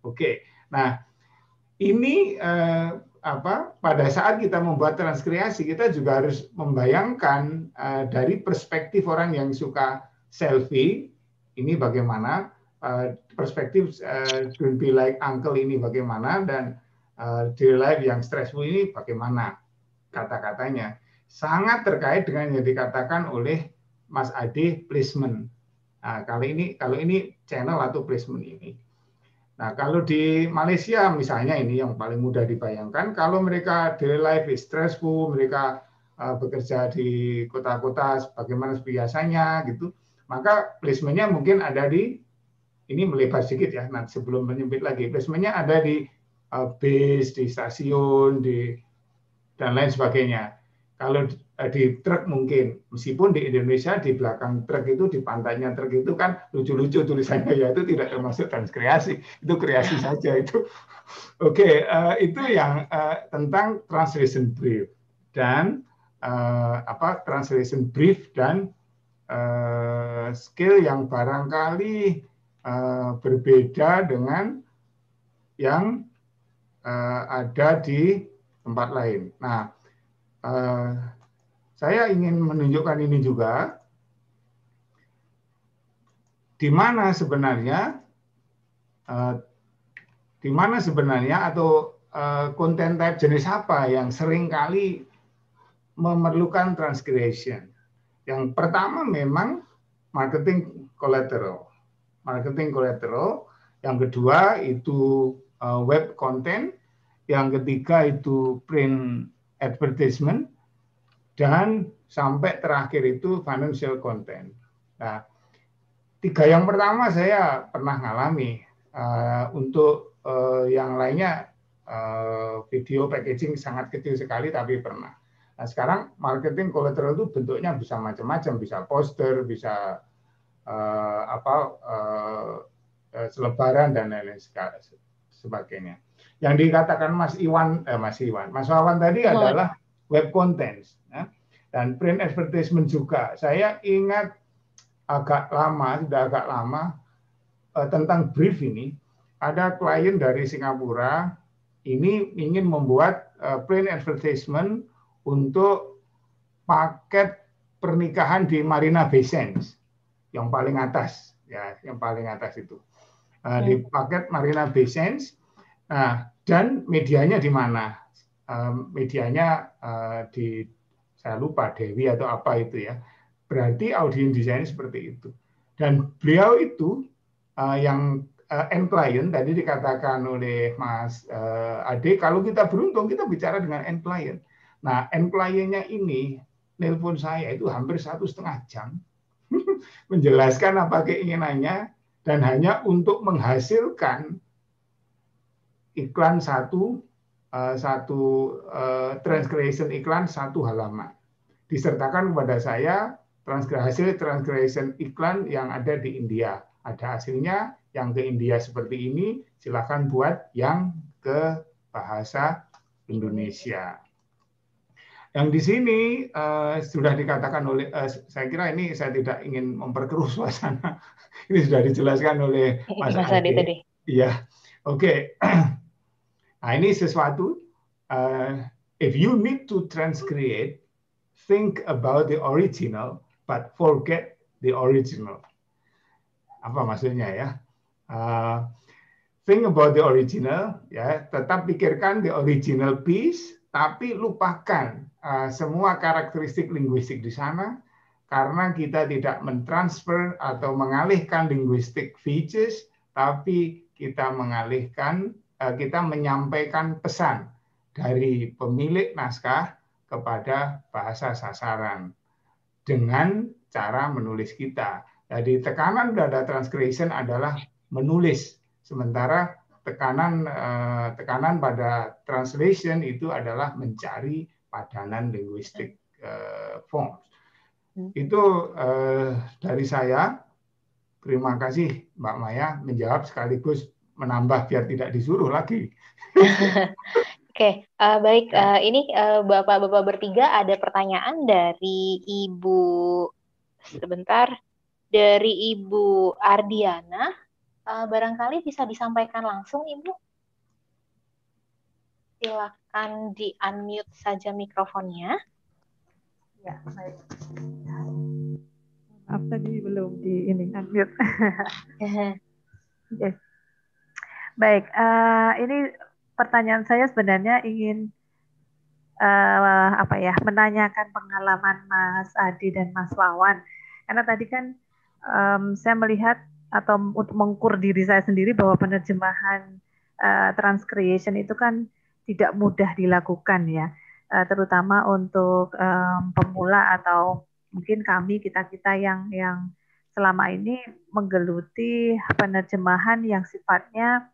Oke, nah ini eh, apa? Pada saat kita membuat transkreasi kita juga harus membayangkan eh, dari perspektif orang yang suka selfie ini bagaimana, eh, perspektif eh, don't be like uncle ini bagaimana dan eh, daily life yang stressful ini bagaimana kata-katanya sangat terkait dengan yang dikatakan oleh Mas Ade placement. Nah, kali ini kalau ini channel atau placement ini. Nah, kalau di Malaysia misalnya ini yang paling mudah dibayangkan, kalau mereka daily life is stressful, mereka eh, bekerja di kota-kota sebagaimana biasanya gitu, maka placementnya mungkin ada di ini melebar sedikit ya, nah sebelum menyempit lagi, placementnya ada di eh, base, di stasiun, di dan lain sebagainya. Kalau Eh, di truk mungkin meskipun di Indonesia di belakang truk itu di pantainya truk itu kan lucu-lucu tulisannya ya itu tidak termasuk transkreasi itu kreasi saja itu oke okay, uh, eh, itu yang uh, tentang translation brief dan uh, apa translation brief dan uh, skill yang barangkali uh, berbeda dengan yang uh, ada di tempat lain nah uh, saya ingin menunjukkan ini juga, di mana sebenarnya uh, di mana sebenarnya atau konten eh, uh, type jenis apa yang seringkali memerlukan transgression. Yang pertama memang marketing collateral. Marketing collateral. Yang kedua itu uh, web content. Yang ketiga itu print advertisement dan sampai terakhir itu financial content. Nah, tiga yang pertama saya pernah ngalami. Uh, untuk uh, yang lainnya uh, video packaging sangat kecil sekali tapi pernah. Nah, sekarang marketing collateral itu bentuknya bisa macam-macam, bisa poster, bisa uh, apa uh, selebaran dan lain-lain sebagainya. Yang dikatakan Mas Iwan, eh, Mas Iwan, Mas Wawan tadi adalah web contents ya. dan print advertisement juga. Saya ingat agak lama, sudah agak lama eh, tentang brief ini ada klien dari Singapura ini ingin membuat eh, print advertisement untuk paket pernikahan di Marina Bay Sands yang paling atas ya, yang paling atas itu. Eh, di paket Marina Bay Sands. Nah, dan medianya di mana? medianya eh, di saya lupa Dewi atau apa itu ya. Berarti audiens desain seperti itu. Dan beliau itu eh, yang uh, end client tadi dikatakan oleh Mas Ade kalau kita beruntung kita bicara dengan end client. Nah end clientnya ini nelpon saya itu hampir satu setengah jam menjelaskan apa keinginannya dan hanya untuk menghasilkan iklan satu Eh, satu eh, transcreation iklan satu halaman. Disertakan kepada saya hasil transcreation iklan yang ada di India. Ada hasilnya yang ke India seperti ini, silakan buat yang ke bahasa Indonesia. Yang di sini eh, sudah dikatakan oleh, saya kira ini saya tidak ingin memperkeruh suasana. ini sudah dijelaskan oleh Mas, Mas Adi tadi. Iya, oke. Okay. Nah, ini sesuatu uh, if you need to transcreate, think about the original but forget the original. Apa maksudnya ya? Uh, think about the original ya, tetap pikirkan the original piece tapi lupakan uh, semua karakteristik linguistik di sana karena kita tidak mentransfer atau mengalihkan linguistic features tapi kita mengalihkan Eh, kita menyampaikan pesan dari pemilik naskah kepada bahasa sasaran dengan cara menulis kita. Jadi nah, tekanan pada transcription adalah menulis, sementara tekanan eh, tekanan pada translation itu adalah mencari padanan linguistik eh, form. Hmm. Itu dari saya. Terima kasih Mbak Maya menjawab sekaligus menambah biar tidak disuruh lagi. Oke, okay. uh, eh, baik. Uh, ini bapak eh, bapak-bapak bertiga ada pertanyaan dari ibu sebentar dari ibu Ardiana. Uh, barangkali bisa disampaikan langsung, ibu. Silakan di unmute saja mikrofonnya. Ya, baik. Maaf tadi belum di ini unmute. yes. Baik, uh, ini pertanyaan saya sebenarnya ingin uh, apa ya menanyakan pengalaman Mas Adi dan Mas Lawan. Karena tadi kan um, saya melihat atau untuk mengukur diri saya sendiri bahwa penerjemahan uh, transcreation itu kan tidak mudah dilakukan ya, uh, terutama untuk um, pemula atau mungkin kami kita kita yang yang selama ini menggeluti penerjemahan yang sifatnya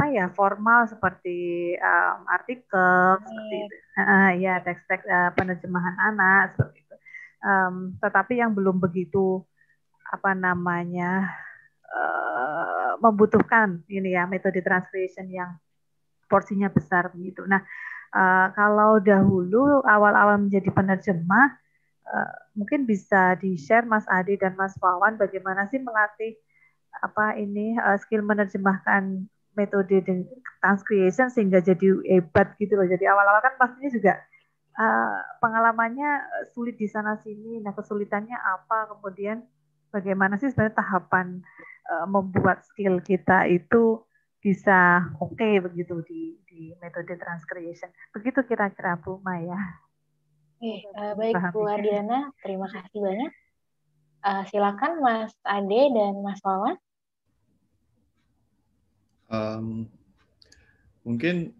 apa ya formal seperti um, artikel, seperti Uh, ya teks-teks uh, penerjemahan anak seperti itu. Um, tetapi yang belum begitu apa namanya uh, membutuhkan ini ya metode translation yang porsinya besar begitu. Nah uh, kalau dahulu awal-awal menjadi penerjemah uh, mungkin bisa di-share Mas Adi dan Mas Wawan bagaimana sih melatih apa ini uh, skill menerjemahkan metode task creation sehingga jadi hebat gitu loh. Jadi awal-awal kan pastinya juga uh, pengalamannya eh, sulit di sana sini. Nah kesulitannya apa? Kemudian bagaimana sih sebenarnya tahapan uh, membuat skill kita itu bisa oke okay begitu di, di metode transcreation. Begitu kira-kira Bu Maya. Oke, uh, baik Bu Ardiana, terima kasih banyak. Uh, silakan Mas Ade dan Mas Wawan. Um, mungkin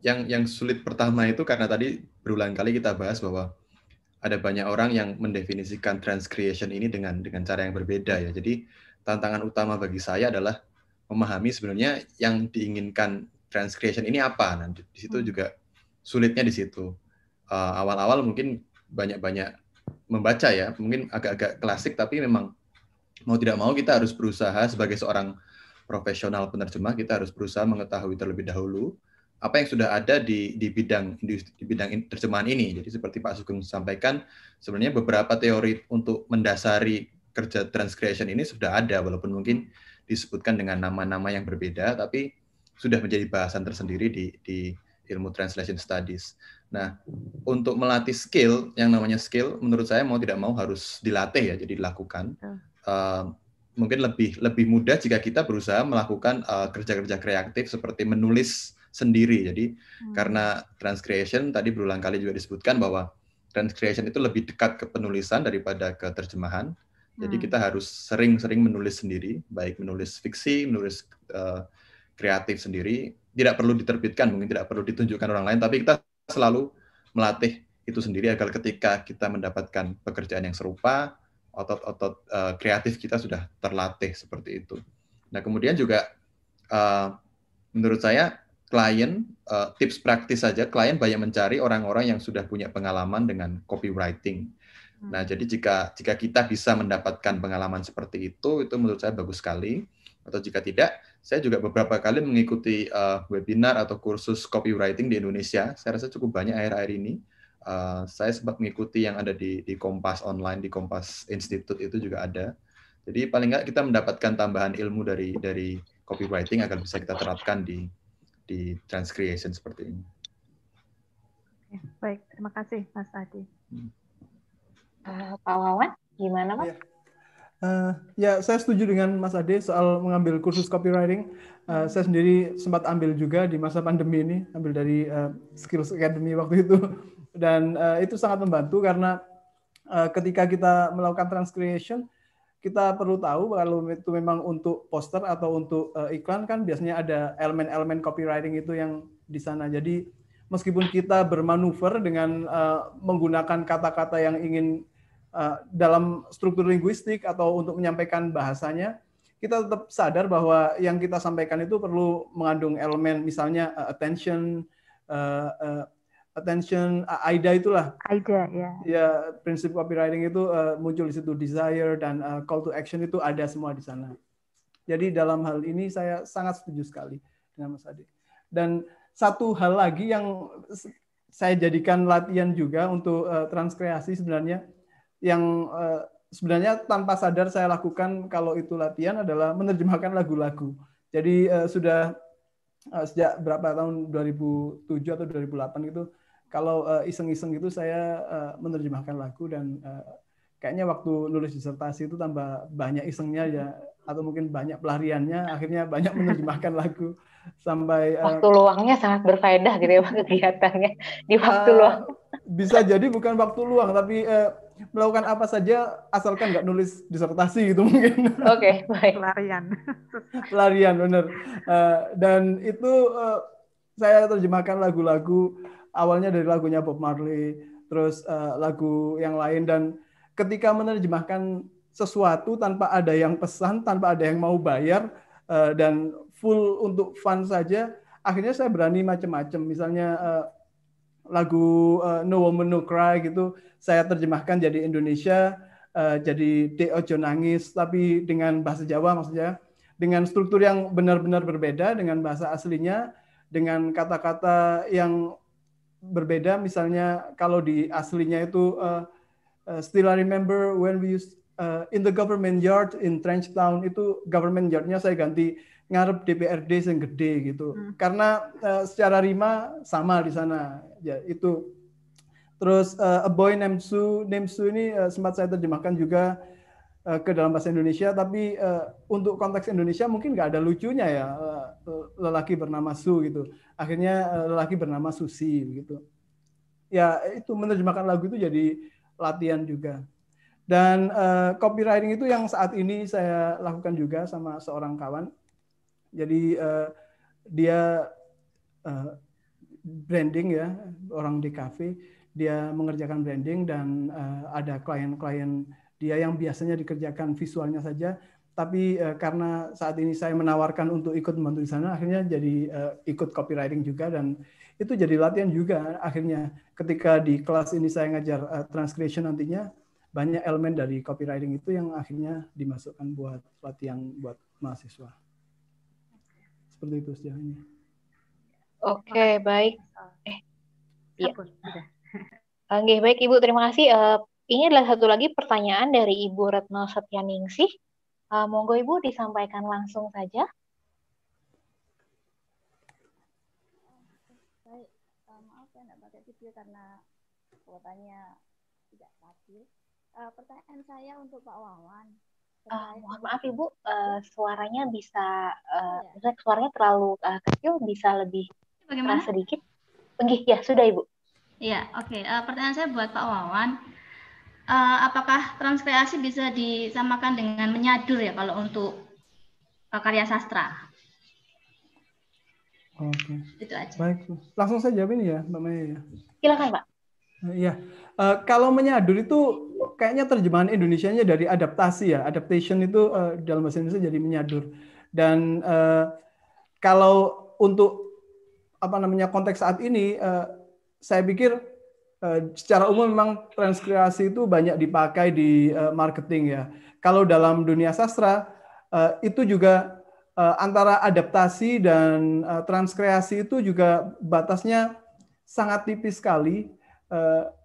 yang yang sulit pertama itu karena tadi berulang kali kita bahas bahwa ada banyak orang yang mendefinisikan transcreation ini dengan dengan cara yang berbeda ya. Jadi tantangan utama bagi saya adalah memahami sebenarnya yang diinginkan transcreation ini apa. Nah, di, situ hmm. juga sulitnya di situ. Eh, awal-awal mungkin banyak-banyak membaca ya, mungkin agak-agak klasik tapi memang mau tidak mau kita harus berusaha sebagai seorang profesional penerjemah kita harus berusaha mengetahui terlebih dahulu apa yang sudah ada di di bidang industri, di bidang terjemahan ini. Jadi seperti Pak Sugeng sampaikan, sebenarnya beberapa teori untuk mendasari kerja transcreation ini sudah ada walaupun mungkin disebutkan dengan nama-nama yang berbeda tapi sudah menjadi bahasan tersendiri di di ilmu translation studies. Nah, untuk melatih skill yang namanya skill menurut saya mau tidak mau harus dilatih ya, jadi dilakukan. Uh, mungkin lebih lebih mudah jika kita berusaha melakukan eh, kerja-kerja uh, kreatif seperti menulis sendiri. Jadi hmm. karena transcreation tadi berulang kali juga disebutkan bahwa transcreation itu lebih dekat ke penulisan daripada ke terjemahan. Hmm. Jadi kita harus sering-sering menulis sendiri, baik menulis fiksi, menulis uh, kreatif sendiri. Tidak perlu diterbitkan, mungkin tidak perlu ditunjukkan orang lain, tapi kita selalu melatih itu sendiri agar ketika kita mendapatkan pekerjaan yang serupa otot-otot uh, kreatif kita sudah terlatih seperti itu. Nah, kemudian juga uh, menurut saya klien uh, tips praktis saja klien banyak mencari orang-orang yang sudah punya pengalaman dengan copywriting. Hmm. Nah, jadi jika jika kita bisa mendapatkan pengalaman seperti itu, itu menurut saya bagus sekali. Atau jika tidak, saya juga beberapa kali mengikuti uh, webinar atau kursus copywriting di Indonesia. Saya rasa cukup banyak akhir-akhir ini Eh, saya sempat mengikuti yang ada di, di Kompas online, di Kompas Institute itu juga ada. Jadi paling nggak kita mendapatkan tambahan ilmu dari dari copywriting agar bisa kita terapkan di di transcreation seperti ini. baik, terima kasih Mas Adi. Hmm. Uh, Pak Wawan, gimana Pak Ya. Uh, eh, ya, saya setuju dengan Mas Ade soal mengambil kursus copywriting. Uh, saya sendiri sempat ambil juga di masa pandemi ini, ambil dari uh, Skills Academy waktu itu. Dan uh, itu sangat membantu karena uh, ketika kita melakukan transcreation, kita perlu tahu kalau itu memang untuk poster atau untuk uh, iklan kan biasanya ada elemen-elemen copywriting itu yang di sana. Jadi meskipun kita bermanuver dengan uh, menggunakan kata-kata yang ingin uh, dalam struktur linguistik atau untuk menyampaikan bahasanya, kita tetap sadar bahwa yang kita sampaikan itu perlu mengandung elemen misalnya uh, attention, uh, uh, attention AIDA itulah. AIDA ya. Yeah. Ya prinsip copywriting itu uh, muncul di situ desire dan uh, call to action itu ada semua di sana. Jadi dalam hal ini saya sangat setuju sekali dengan Mas Adi. Dan satu hal lagi yang saya jadikan latihan juga untuk uh, eh, transkreasi sebenarnya yang uh, sebenarnya tanpa sadar saya lakukan kalau itu latihan adalah menerjemahkan lagu-lagu. Jadi uh, sudah uh, sejak berapa tahun 2007 atau 2008 gitu kalau eh, iseng-iseng gitu saya eh, menerjemahkan lagu dan eh, kayaknya waktu nulis disertasi itu tambah banyak isengnya ya atau mungkin banyak pelariannya akhirnya banyak menerjemahkan lagu sampai waktu luangnya sangat berfaedah gitu ya kegiatannya di waktu uh, luang bisa jadi bukan waktu luang tapi uh, melakukan apa saja asalkan nggak nulis disertasi gitu mungkin oke okay, baik pelarian pelarian benar uh, dan itu uh, saya terjemahkan lagu-lagu awalnya dari lagunya Bob Marley, terus uh, lagu yang lain dan ketika menerjemahkan sesuatu tanpa ada yang pesan, tanpa ada yang mau bayar uh, dan full untuk fun saja, akhirnya saya berani macam-macam. Misalnya uh, lagu uh, No Woman No Cry gitu, saya terjemahkan jadi Indonesia, uh, jadi De Ojo Nangis, tapi dengan bahasa Jawa maksudnya, dengan struktur yang benar-benar berbeda dengan bahasa aslinya, dengan kata-kata yang berbeda misalnya kalau di aslinya itu uh, still I remember when we used uh, in the government yard in Trench Town itu government yardnya saya ganti ngarep DPRD yang gede gitu hmm. karena uh, secara rima sama di sana ya itu terus uh, a boy named Sue named Sue ini uh, sempat saya terjemahkan juga Eh, ke dalam bahasa Indonesia, tapi uh, untuk konteks Indonesia mungkin nggak ada lucunya ya uh, lelaki bernama Su gitu. Akhirnya uh, lelaki bernama Susi gitu. Ya itu menerjemahkan lagu itu jadi latihan juga. Dan uh, copywriting itu yang saat ini saya lakukan juga sama seorang kawan. Jadi uh, dia uh, branding ya orang di cafe, dia mengerjakan branding dan uh, ada klien-klien dia yang biasanya dikerjakan visualnya saja tapi uh, karena saat ini saya menawarkan untuk ikut membantu di sana akhirnya jadi uh, ikut copywriting juga dan itu jadi latihan juga akhirnya ketika di kelas ini saya ngajar uh, eh, transcription nantinya banyak elemen dari copywriting itu yang akhirnya dimasukkan buat latihan buat mahasiswa seperti itu sejarahnya oke okay, baik eh iya. Oke, okay, baik Ibu, terima kasih. Uh, ini adalah satu lagi pertanyaan dari Ibu Retno Setianingsih. Uh, monggo Ibu disampaikan langsung saja. Baik, uh, maaf saya tidak pakai video karena kuotanya tidak stabil. Uh, pertanyaan saya untuk Pak Wawan. Uh, mohon maaf Ibu, uh, suaranya bisa, uh, ya. suaranya terlalu uh, kecil, bisa lebih Bagaimana? sedikit. Oke, ya sudah Ibu. Ya, oke. Okay. Uh, pertanyaan saya buat Pak Wawan uh, apakah transkreasi bisa disamakan dengan menyadur ya kalau untuk uh, karya sastra? Oke. Itu aja. Baik. Langsung saya jawab ini ya, Mbak Maya. Ya? Silakan, Pak. Eh, iya, uh, kalau menyadur itu kayaknya terjemahan Indonesianya dari adaptasi ya, adaptation itu uh, dalam bahasa Indonesia jadi menyadur. Dan uh, kalau untuk apa namanya konteks saat ini, uh, saya pikir Eh, secara umum memang transkreasi itu banyak dipakai di eh, marketing ya. Kalau dalam dunia sastra eh, itu juga antara adaptasi dan transkreasi itu juga batasnya sangat tipis sekali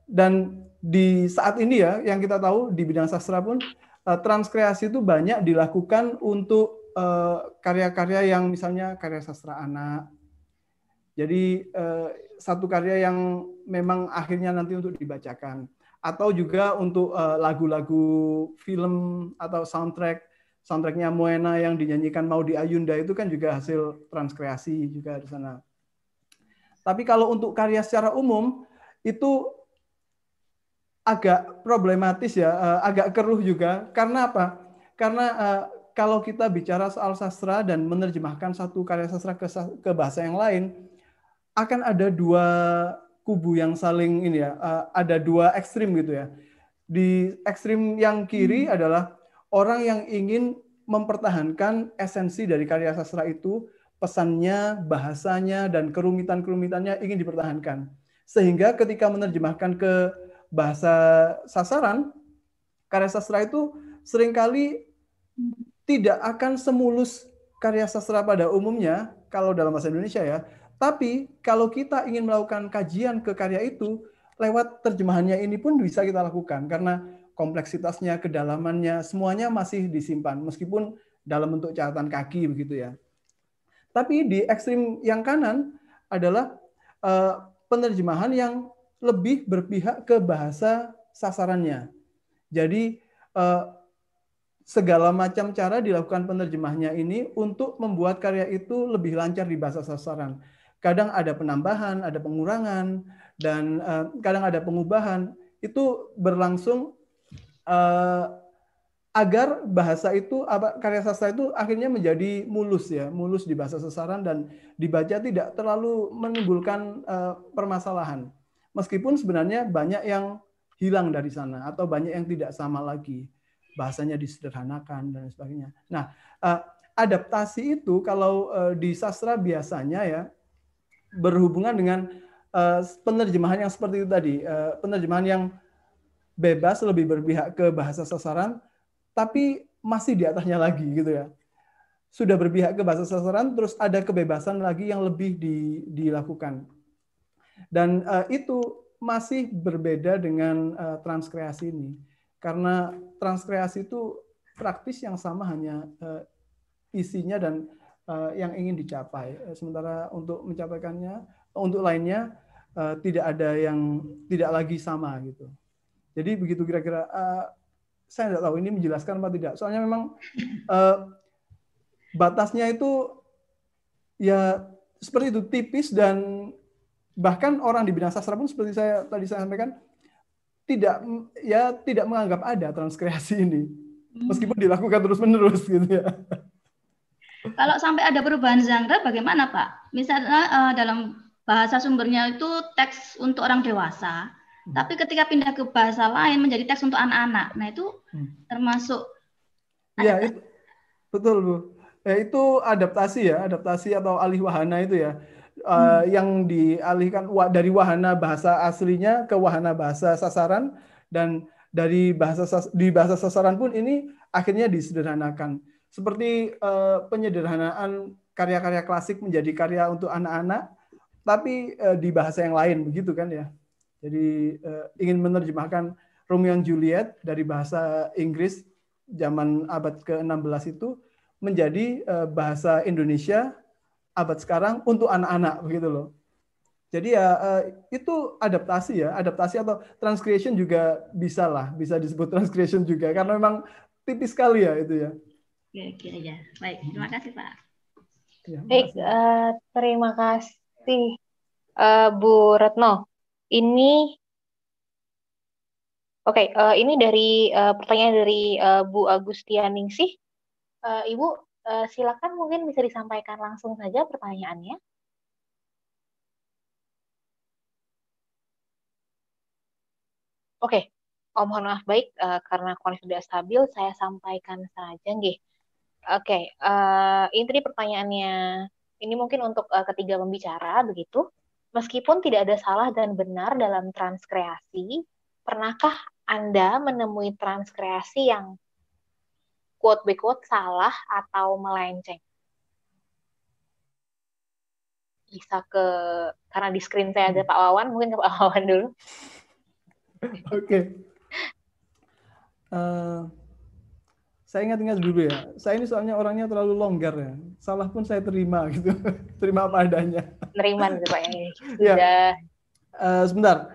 dan di saat ini ya yang kita tahu di bidang sastra pun transkreasi itu banyak dilakukan untuk karya-karya yang misalnya karya sastra anak. Jadi satu karya yang memang akhirnya nanti untuk dibacakan atau juga untuk eh, lagu-lagu uh, film atau soundtrack soundtracknya Moena yang dinyanyikan Maudi Ayunda itu kan juga hasil transkreasi juga di sana. Tapi kalau untuk karya secara umum itu agak problematis ya, uh, agak keruh juga. Karena apa? Karena uh, kalau kita bicara soal sastra dan menerjemahkan satu karya sastra ke, ke bahasa yang lain, akan ada dua kubu yang saling ini ya, eh, ada dua ekstrim gitu ya. Di ekstrim yang kiri hmm. adalah orang yang ingin mempertahankan esensi dari karya sastra itu, pesannya, bahasanya, dan kerumitan-kerumitannya ingin dipertahankan. Sehingga ketika menerjemahkan ke bahasa sasaran, karya sastra itu seringkali hmm. tidak akan semulus karya sastra pada umumnya, kalau dalam bahasa Indonesia ya, tapi kalau kita ingin melakukan kajian ke karya itu, lewat terjemahannya ini pun bisa kita lakukan karena kompleksitasnya, kedalamannya, semuanya masih disimpan meskipun dalam bentuk catatan kaki begitu ya. Tapi di ekstrim yang kanan adalah uh, penerjemahan yang lebih berpihak ke bahasa sasarannya. Jadi uh, segala macam cara dilakukan penerjemahnya ini untuk membuat karya itu lebih lancar di bahasa sasaran kadang ada penambahan, ada pengurangan, dan uh, kadang ada pengubahan. Itu berlangsung uh, agar bahasa itu karya sastra itu akhirnya menjadi mulus ya mulus di bahasa sasaran dan dibaca tidak terlalu menimbulkan uh, permasalahan meskipun sebenarnya banyak yang hilang dari sana atau banyak yang tidak sama lagi bahasanya disederhanakan dan sebagainya nah adaptasi itu kalau di sastra biasanya ya berhubungan dengan uh, penerjemahan yang seperti itu tadi, uh, penerjemahan yang bebas lebih berpihak ke bahasa sasaran, tapi masih di atasnya lagi gitu ya. Sudah berpihak ke bahasa sasaran, terus ada kebebasan lagi yang lebih di, dilakukan. Dan uh, itu masih berbeda dengan uh, transkreasi ini, karena transkreasi itu praktis yang sama hanya uh, isinya dan Eh, yang ingin dicapai. Eh, sementara untuk mencapaikannya, untuk lainnya eh, tidak ada yang tidak lagi sama gitu. Jadi begitu kira-kira saya tidak tahu ini menjelaskan apa tidak. Soalnya memang batasnya itu ya seperti itu tipis dan bahkan orang di bidang sastra pun seperti saya tadi saya sampaikan tidak ya tidak menganggap ada transkreasi ini hmm. meskipun dilakukan terus menerus gitu ya. Kalau sampai ada perubahan genre, bagaimana Pak? Misalnya uh, dalam bahasa sumbernya itu teks untuk orang dewasa, hmm. tapi ketika pindah ke bahasa lain menjadi teks untuk anak-anak. Nah itu hmm. termasuk. Ya itu betul bu. Ya, itu adaptasi ya, adaptasi atau alih wahana itu ya. Uh, hmm. yang dialihkan dari wahana bahasa aslinya ke wahana bahasa sasaran dan dari bahasa di bahasa sasaran pun ini akhirnya disederhanakan seperti uh, penyederhanaan karya-karya klasik menjadi karya untuk anak-anak, tapi uh, di bahasa yang lain, begitu kan ya? Jadi uh, ingin menerjemahkan Romeo and Juliet dari bahasa Inggris zaman abad ke-16 itu menjadi uh, bahasa Indonesia abad sekarang untuk anak-anak, begitu loh. Jadi ya itu adaptasi ya, adaptasi atau transcreation juga bisa lah, bisa disebut transcreation juga karena memang tipis sekali ya itu ya aja. Ya. Baik, terima kasih Pak. Ya, baik, uh, terima kasih uh, Bu Retno. Ini Oke, okay, uh, eh, ini dari uh, pertanyaan dari uh, Bu sih, Uh, Ibu, uh, silakan mungkin bisa disampaikan langsung saja pertanyaannya. Oke, okay. oh, mohon maaf baik uh, karena kondisi sudah stabil, saya sampaikan saja nggih. Oke, okay, uh, eh, ini pertanyaannya. Ini mungkin untuk uh, ketiga pembicara begitu. Meskipun tidak ada salah dan benar dalam transkreasi, pernahkah Anda menemui transkreasi yang quote by quote salah atau melenceng? Bisa ke karena di screen saya ada Pak Wawan, mungkin ke Pak Wawan dulu. Oke. Okay. Uh eh, saya ingat-ingat dulu ya. Saya ini soalnya orangnya terlalu longgar ya. Salah pun saya terima gitu. terima apa adanya. Terima gitu Pak ya. Ya. Uh, sebentar.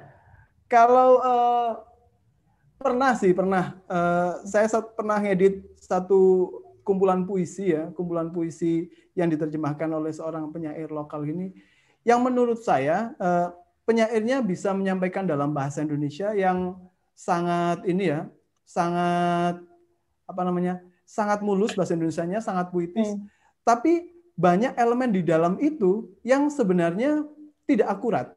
Kalau uh, pernah sih pernah. Uh, saya sat- pernah ngedit satu kumpulan puisi ya, kumpulan puisi yang diterjemahkan oleh seorang penyair lokal ini. Yang menurut saya uh, penyairnya bisa menyampaikan dalam bahasa Indonesia yang sangat ini ya, sangat apa namanya sangat mulus bahasa Indonesia-nya sangat puitis, hmm. tapi banyak elemen di dalam itu yang sebenarnya tidak akurat.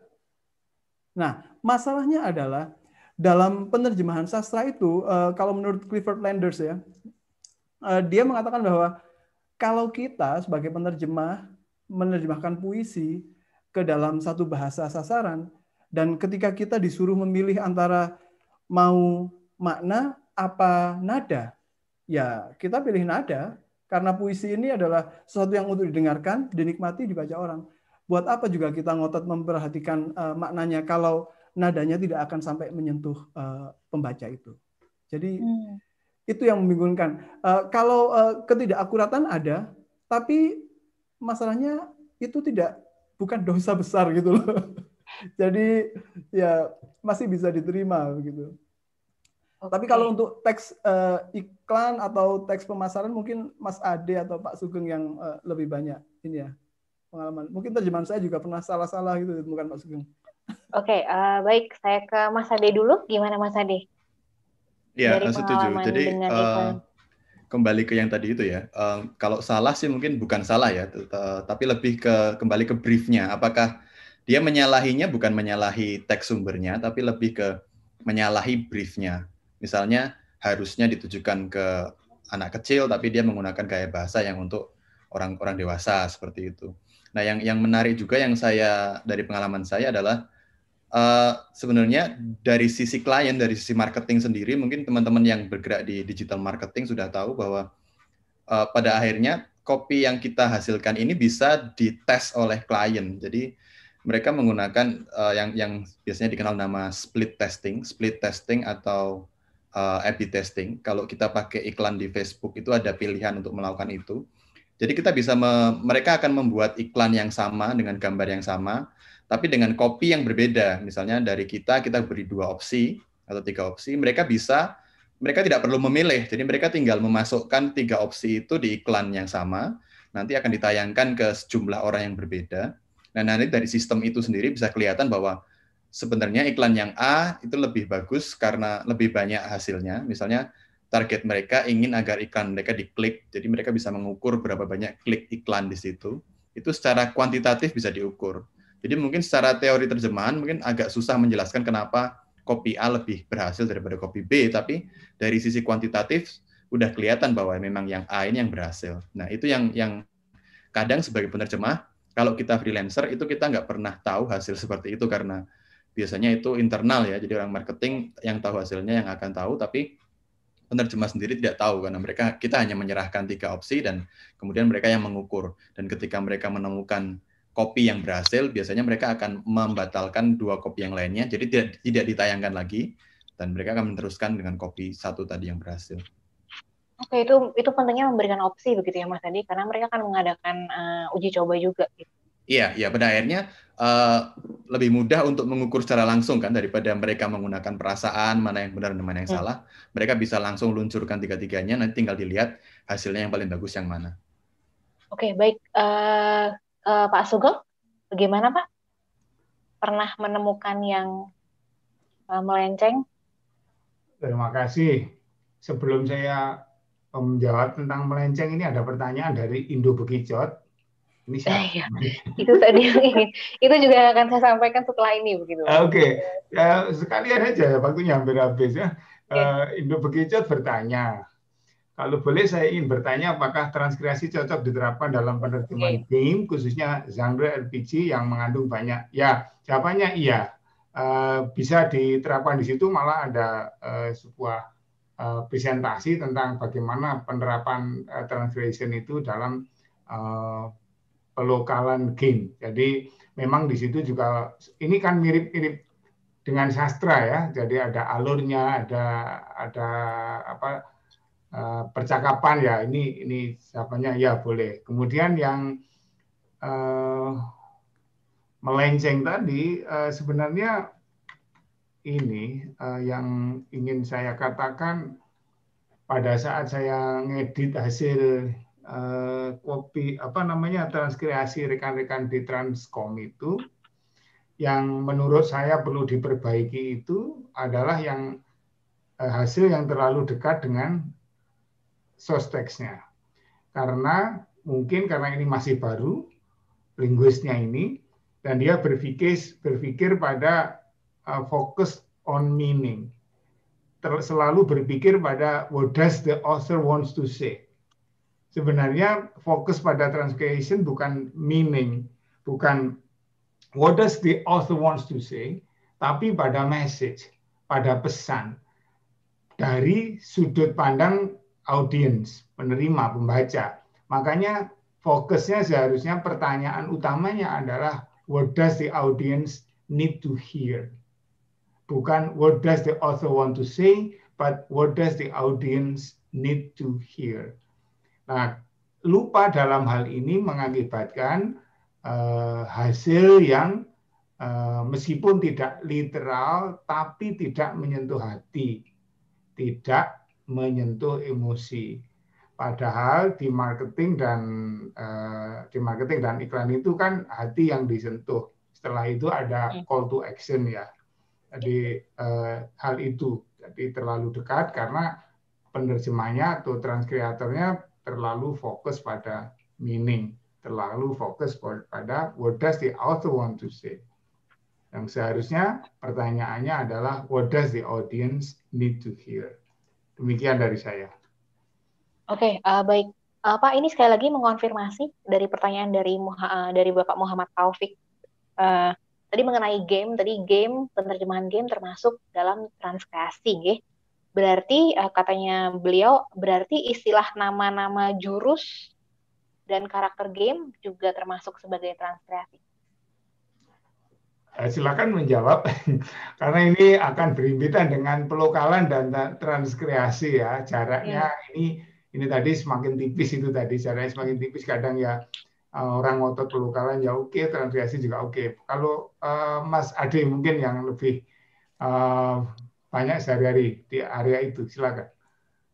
Nah, masalahnya adalah dalam penerjemahan sastra itu, eh, kalau menurut Clifford Landers ya, eh, dia mengatakan bahwa kalau kita sebagai penerjemah menerjemahkan puisi ke dalam satu bahasa sasaran, dan ketika kita disuruh memilih antara mau makna apa nada, ya kita pilih nada karena puisi ini adalah sesuatu yang untuk didengarkan, dinikmati, dibaca orang. Buat apa juga kita ngotot memperhatikan uh, maknanya kalau nadanya tidak akan sampai menyentuh uh, pembaca itu. Jadi hmm. itu yang membingungkan. Uh, kalau uh, ketidakakuratan ada, tapi masalahnya itu tidak bukan dosa besar gitu loh. Jadi ya masih bisa diterima begitu. Okay. Tapi kalau untuk teks uh, iklan atau teks pemasaran mungkin Mas Ade atau Pak Sugeng yang uh, lebih banyak ini ya pengalaman. Mungkin terjemahan saya juga pernah salah-salah gitu bukan Pak Sugeng. Oke, okay, uh, eh, baik saya ke Mas Ade dulu. Gimana Mas Ade? Ya, Dari eh, setuju. Jadi kembali ke yang tadi itu ya. Uh, kalau salah sih mungkin bukan salah ya, tapi lebih ke kembali ke briefnya. Apakah dia menyalahinya bukan menyalahi teks sumbernya, tapi lebih ke menyalahi briefnya. Misalnya harusnya ditujukan ke anak kecil tapi dia menggunakan gaya bahasa yang untuk orang-orang dewasa seperti itu. Nah, yang yang menarik juga yang saya dari pengalaman saya adalah uh, sebenarnya dari sisi klien, dari sisi marketing sendiri, mungkin teman-teman yang bergerak di digital marketing sudah tahu bahwa uh, pada akhirnya kopi yang kita hasilkan ini bisa dites oleh klien. Jadi mereka menggunakan uh, yang yang biasanya dikenal nama split testing, split testing atau uh, A/B testing. Kalau kita pakai iklan di Facebook itu ada pilihan untuk melakukan itu. Jadi kita bisa me mereka akan membuat iklan yang sama dengan gambar yang sama, tapi dengan copy yang berbeda. Misalnya dari kita kita beri dua opsi atau tiga opsi, mereka bisa mereka tidak perlu memilih. Jadi mereka tinggal memasukkan tiga opsi itu di iklan yang sama. Nanti akan ditayangkan ke sejumlah orang yang berbeda. Nah, nanti dari sistem itu sendiri bisa kelihatan bahwa sebenarnya iklan yang A itu lebih bagus karena lebih banyak hasilnya. Misalnya target mereka ingin agar iklan mereka diklik, jadi mereka bisa mengukur berapa banyak klik iklan di situ. Itu secara kuantitatif bisa diukur. Jadi mungkin secara teori terjemahan mungkin agak susah menjelaskan kenapa kopi A lebih berhasil daripada kopi B, tapi dari sisi kuantitatif udah kelihatan bahwa memang yang A ini yang berhasil. Nah itu yang yang kadang sebagai penerjemah kalau kita freelancer itu kita nggak pernah tahu hasil seperti itu karena biasanya itu internal ya jadi orang marketing yang tahu hasilnya yang akan tahu tapi penerjemah sendiri tidak tahu karena mereka kita hanya menyerahkan tiga opsi dan kemudian mereka yang mengukur dan ketika mereka menemukan kopi yang berhasil biasanya mereka akan membatalkan dua kopi yang lainnya jadi tidak tidak ditayangkan lagi dan mereka akan meneruskan dengan kopi satu tadi yang berhasil. Oke itu itu pentingnya memberikan opsi begitu ya Mas tadi karena mereka akan mengadakan uh, uji coba juga gitu. Iya, ya pada akhirnya uh, lebih mudah untuk mengukur secara langsung kan daripada mereka menggunakan perasaan mana yang benar dan mana yang hmm. salah. Mereka bisa langsung luncurkan tiga-tiganya nanti tinggal dilihat hasilnya yang paling bagus yang mana. Oke, okay, baik uh, uh, Pak Sugeng, bagaimana Pak? Pernah menemukan yang uh, melenceng? Terima kasih. Sebelum saya menjawab tentang melenceng ini ada pertanyaan dari Indo Bekicot ini siapa? Eh, ya. itu tadi itu juga akan saya sampaikan setelah ini begitu. Oke, okay. ya, sekalian aja waktunya hampir habis ya. Uh, Indo Bekicot bertanya, kalau boleh saya ingin bertanya apakah transkreasi cocok diterapkan dalam penerjemahan okay. game khususnya genre RPG yang mengandung banyak? Ya, jawabannya iya. Uh, bisa diterapkan di situ malah ada uh, sebuah uh, presentasi tentang bagaimana penerapan uh, translation itu dalam uh, pelokalan game. Jadi memang di situ juga ini kan mirip-mirip dengan sastra ya. Jadi ada alurnya, ada ada apa eh, percakapan ya. Ini ini siapanya ya boleh. Kemudian yang uh, melenceng tadi uh, sebenarnya ini uh, yang ingin saya katakan pada saat saya ngedit hasil Eh, kopi apa namanya transkreasi rekan-rekan di Transkom itu yang menurut saya perlu diperbaiki itu adalah yang eh, hasil yang terlalu dekat dengan source text Karena mungkin karena ini masih baru linguisnya ini dan dia berpikir berpikir pada uh, fokus on meaning. Ter, selalu berpikir pada what does the author wants to say sebenarnya fokus pada translation bukan meaning, bukan what does the author wants to say, tapi pada message, pada pesan dari sudut pandang audience, penerima, pembaca. Makanya fokusnya seharusnya pertanyaan utamanya adalah what does the audience need to hear? Bukan what does the author want to say, but what does the audience need to hear? Nah, lupa dalam hal ini mengakibatkan uh, hasil yang uh, meskipun tidak literal tapi tidak menyentuh hati, tidak menyentuh emosi. Padahal di marketing dan uh, di marketing dan iklan itu kan hati yang disentuh. Setelah itu ada call to action ya. Jadi uh, hal itu jadi terlalu dekat karena penerjemahnya atau transkreatornya terlalu fokus pada meaning, terlalu fokus pada what does the author want to say. Yang seharusnya pertanyaannya adalah what does the audience need to hear. Demikian dari saya. Oke, okay, uh, eh, baik. Uh, Pak, ini sekali lagi mengonfirmasi dari pertanyaan dari uh, dari Bapak Muhammad Taufik. Uh, tadi mengenai game, tadi game, penerjemahan game termasuk dalam transkasi, ya berarti uh, katanya beliau berarti istilah nama-nama jurus dan karakter game juga termasuk sebagai transkreasi. Eh, silakan menjawab karena ini akan berimbitan dengan pelokalan dan transkreasi ya jaraknya yeah. ini ini tadi semakin tipis itu tadi jaraknya semakin tipis kadang ya eh, orang ngotot pelokalan ya oke okay, transkreasi juga oke okay. kalau uh, Mas Ade mungkin yang lebih uh, banyak sehari-hari di area itu. Silakan.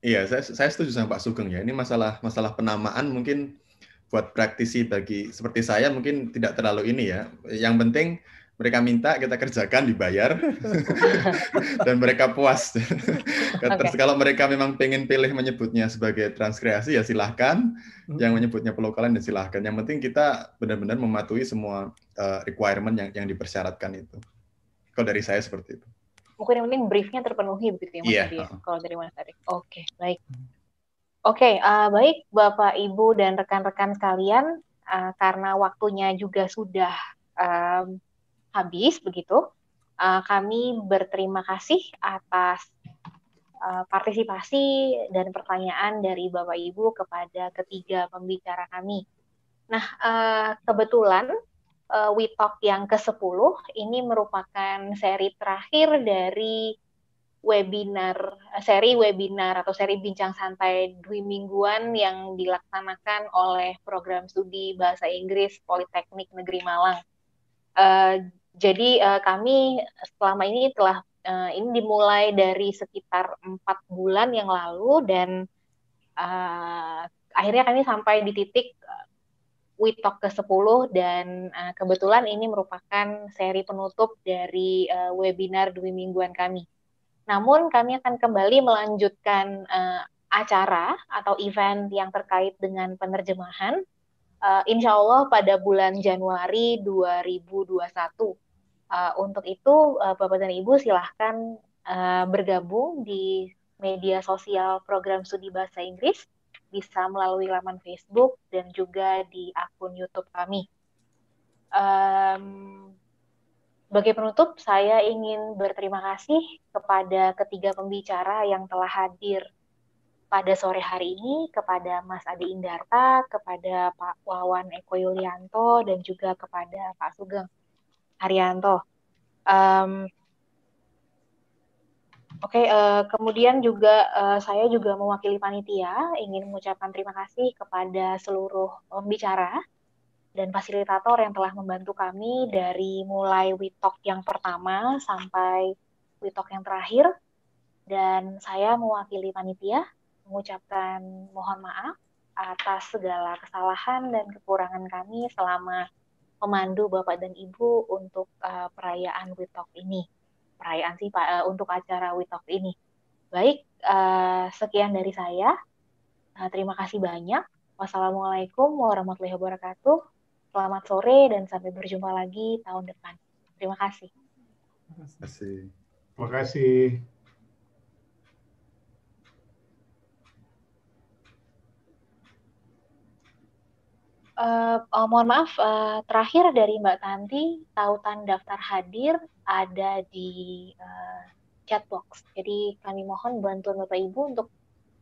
Iya, saya, saya setuju sama Pak Sugeng ya. Ini masalah masalah penamaan mungkin buat praktisi bagi seperti saya mungkin tidak terlalu ini ya. Yang penting mereka minta kita kerjakan dibayar dan mereka puas. Terus kalau mereka memang pengen pilih menyebutnya sebagai transkreasi ya silahkan, hmm. yang menyebutnya pelokalan ya silahkan. Yang penting kita benar-benar mematuhi semua uh, requirement yang yang dipersyaratkan itu. Kalau dari saya seperti itu mungkin yang penting briefnya terpenuhi begitu ya Mas yeah. Adi, ya, kalau dari Mas Adi. Oke, okay, baik. Hmm. Oke, okay, uh, eh, baik Bapak, Ibu, dan rekan-rekan sekalian, uh, karena waktunya juga sudah um, habis begitu, uh, kami berterima kasih atas uh, partisipasi dan pertanyaan dari Bapak Ibu kepada ketiga pembicara kami. Nah, uh, kebetulan uh, We Talk yang ke-10. Ini merupakan seri terakhir dari webinar eh, seri webinar atau seri bincang santai dua mingguan yang dilaksanakan oleh program studi bahasa Inggris Politeknik Negeri Malang. Uh, jadi uh, kami selama ini telah uh, ini dimulai dari sekitar empat bulan yang lalu dan uh, akhirnya kami sampai di titik Talk ke-10 dan uh, kebetulan ini merupakan seri penutup dari uh, webinar dua mingguan kami. Namun kami akan kembali melanjutkan uh, acara atau event yang terkait dengan penerjemahan uh, insya Allah pada bulan Januari 2021. Uh, untuk itu uh, Bapak dan Ibu silahkan uh, bergabung di media sosial program studi bahasa Inggris bisa melalui laman Facebook dan juga di akun YouTube kami. Um, bagi penutup, saya ingin berterima kasih kepada ketiga pembicara yang telah hadir pada sore hari ini, kepada Mas Adi Indarta, kepada Pak Wawan Eko Yulianto, dan juga kepada Pak Sugeng Haryanto. Um, Oke, okay, uh, eh, kemudian juga uh, saya juga mewakili panitia ingin mengucapkan terima kasih kepada seluruh pembicara dan fasilitator yang telah membantu kami dari mulai witok yang pertama sampai witok yang terakhir. Dan saya mewakili panitia mengucapkan mohon maaf atas segala kesalahan dan kekurangan kami selama memandu Bapak dan Ibu untuk uh, perayaan witok ini perayaan sih Pak uh, untuk acara Talk ini. Baik, uh, sekian dari saya. Uh, terima kasih banyak. Wassalamualaikum warahmatullahi wabarakatuh. Selamat sore dan sampai berjumpa lagi tahun depan. Terima kasih. Terima kasih. Terima kasih. Uh, mohon maaf, uh, terakhir dari Mbak Tanti, tautan daftar hadir ada di uh, chat box. Jadi kami mohon bantuan Bapak Ibu untuk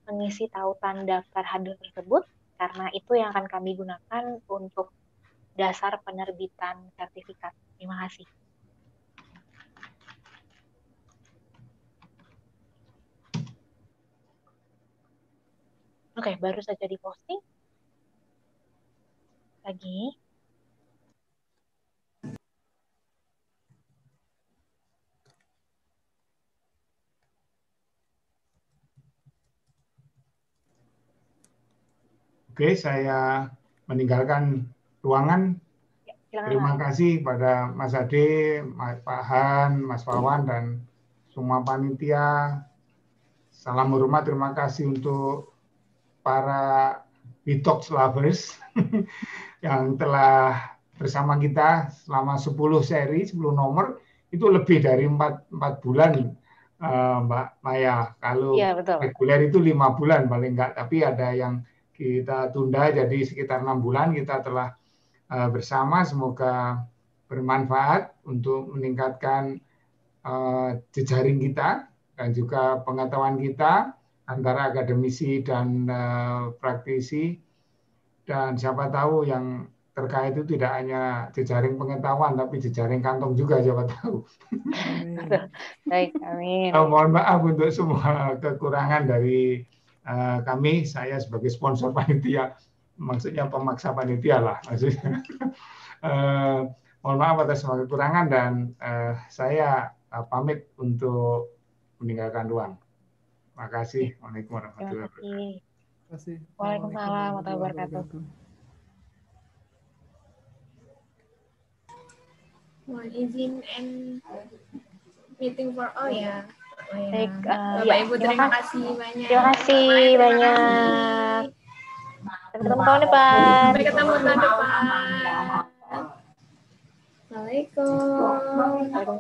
mengisi tautan daftar hadir tersebut karena itu yang akan kami gunakan untuk dasar penerbitan sertifikat. Terima kasih. Oke, okay, baru saja diposting lagi. Oke, saya meninggalkan ruangan. Ya, terima kasih pada Mas Ade, Mas Pak Mas Wawan, dan semua panitia. Salam hormat, terima kasih untuk para Bitox lovers. yang telah bersama kita selama 10 seri, 10 nomor, itu lebih dari 4, 4 bulan, eh, Mbak Maya. Kalau ya, betul. reguler itu 5 bulan paling enggak, tapi ada yang kita tunda jadi sekitar 6 bulan kita telah eh, bersama semoga bermanfaat untuk meningkatkan eh, jejaring kita dan juga pengetahuan kita antara akademisi dan praktisi dan siapa tahu yang terkait itu tidak hanya jejaring pengetahuan tapi jejaring kantong juga siapa tahu. Baik, amin. Oh, mohon maaf untuk semua kekurangan dari uh, kami. Saya sebagai sponsor panitia, maksudnya pemaksa panitia lah maksudnya. uh, mohon maaf atas semua kekurangan dan uh, saya uh, pamit untuk meninggalkan ruang. Terima kasih. Waalaikumsalam warahmatullahi kasih. Waalaikumsalam warahmatullahi wabarakatuh. Mohon izin and meeting for all ya. Oh, ya. Baik, uh, Bapak ya, Ibu terima, kasih banyak. Terima kasih banyak. Sampai ketemu tahun depan. Sampai ketemu tahun depan. Assalamualaikum.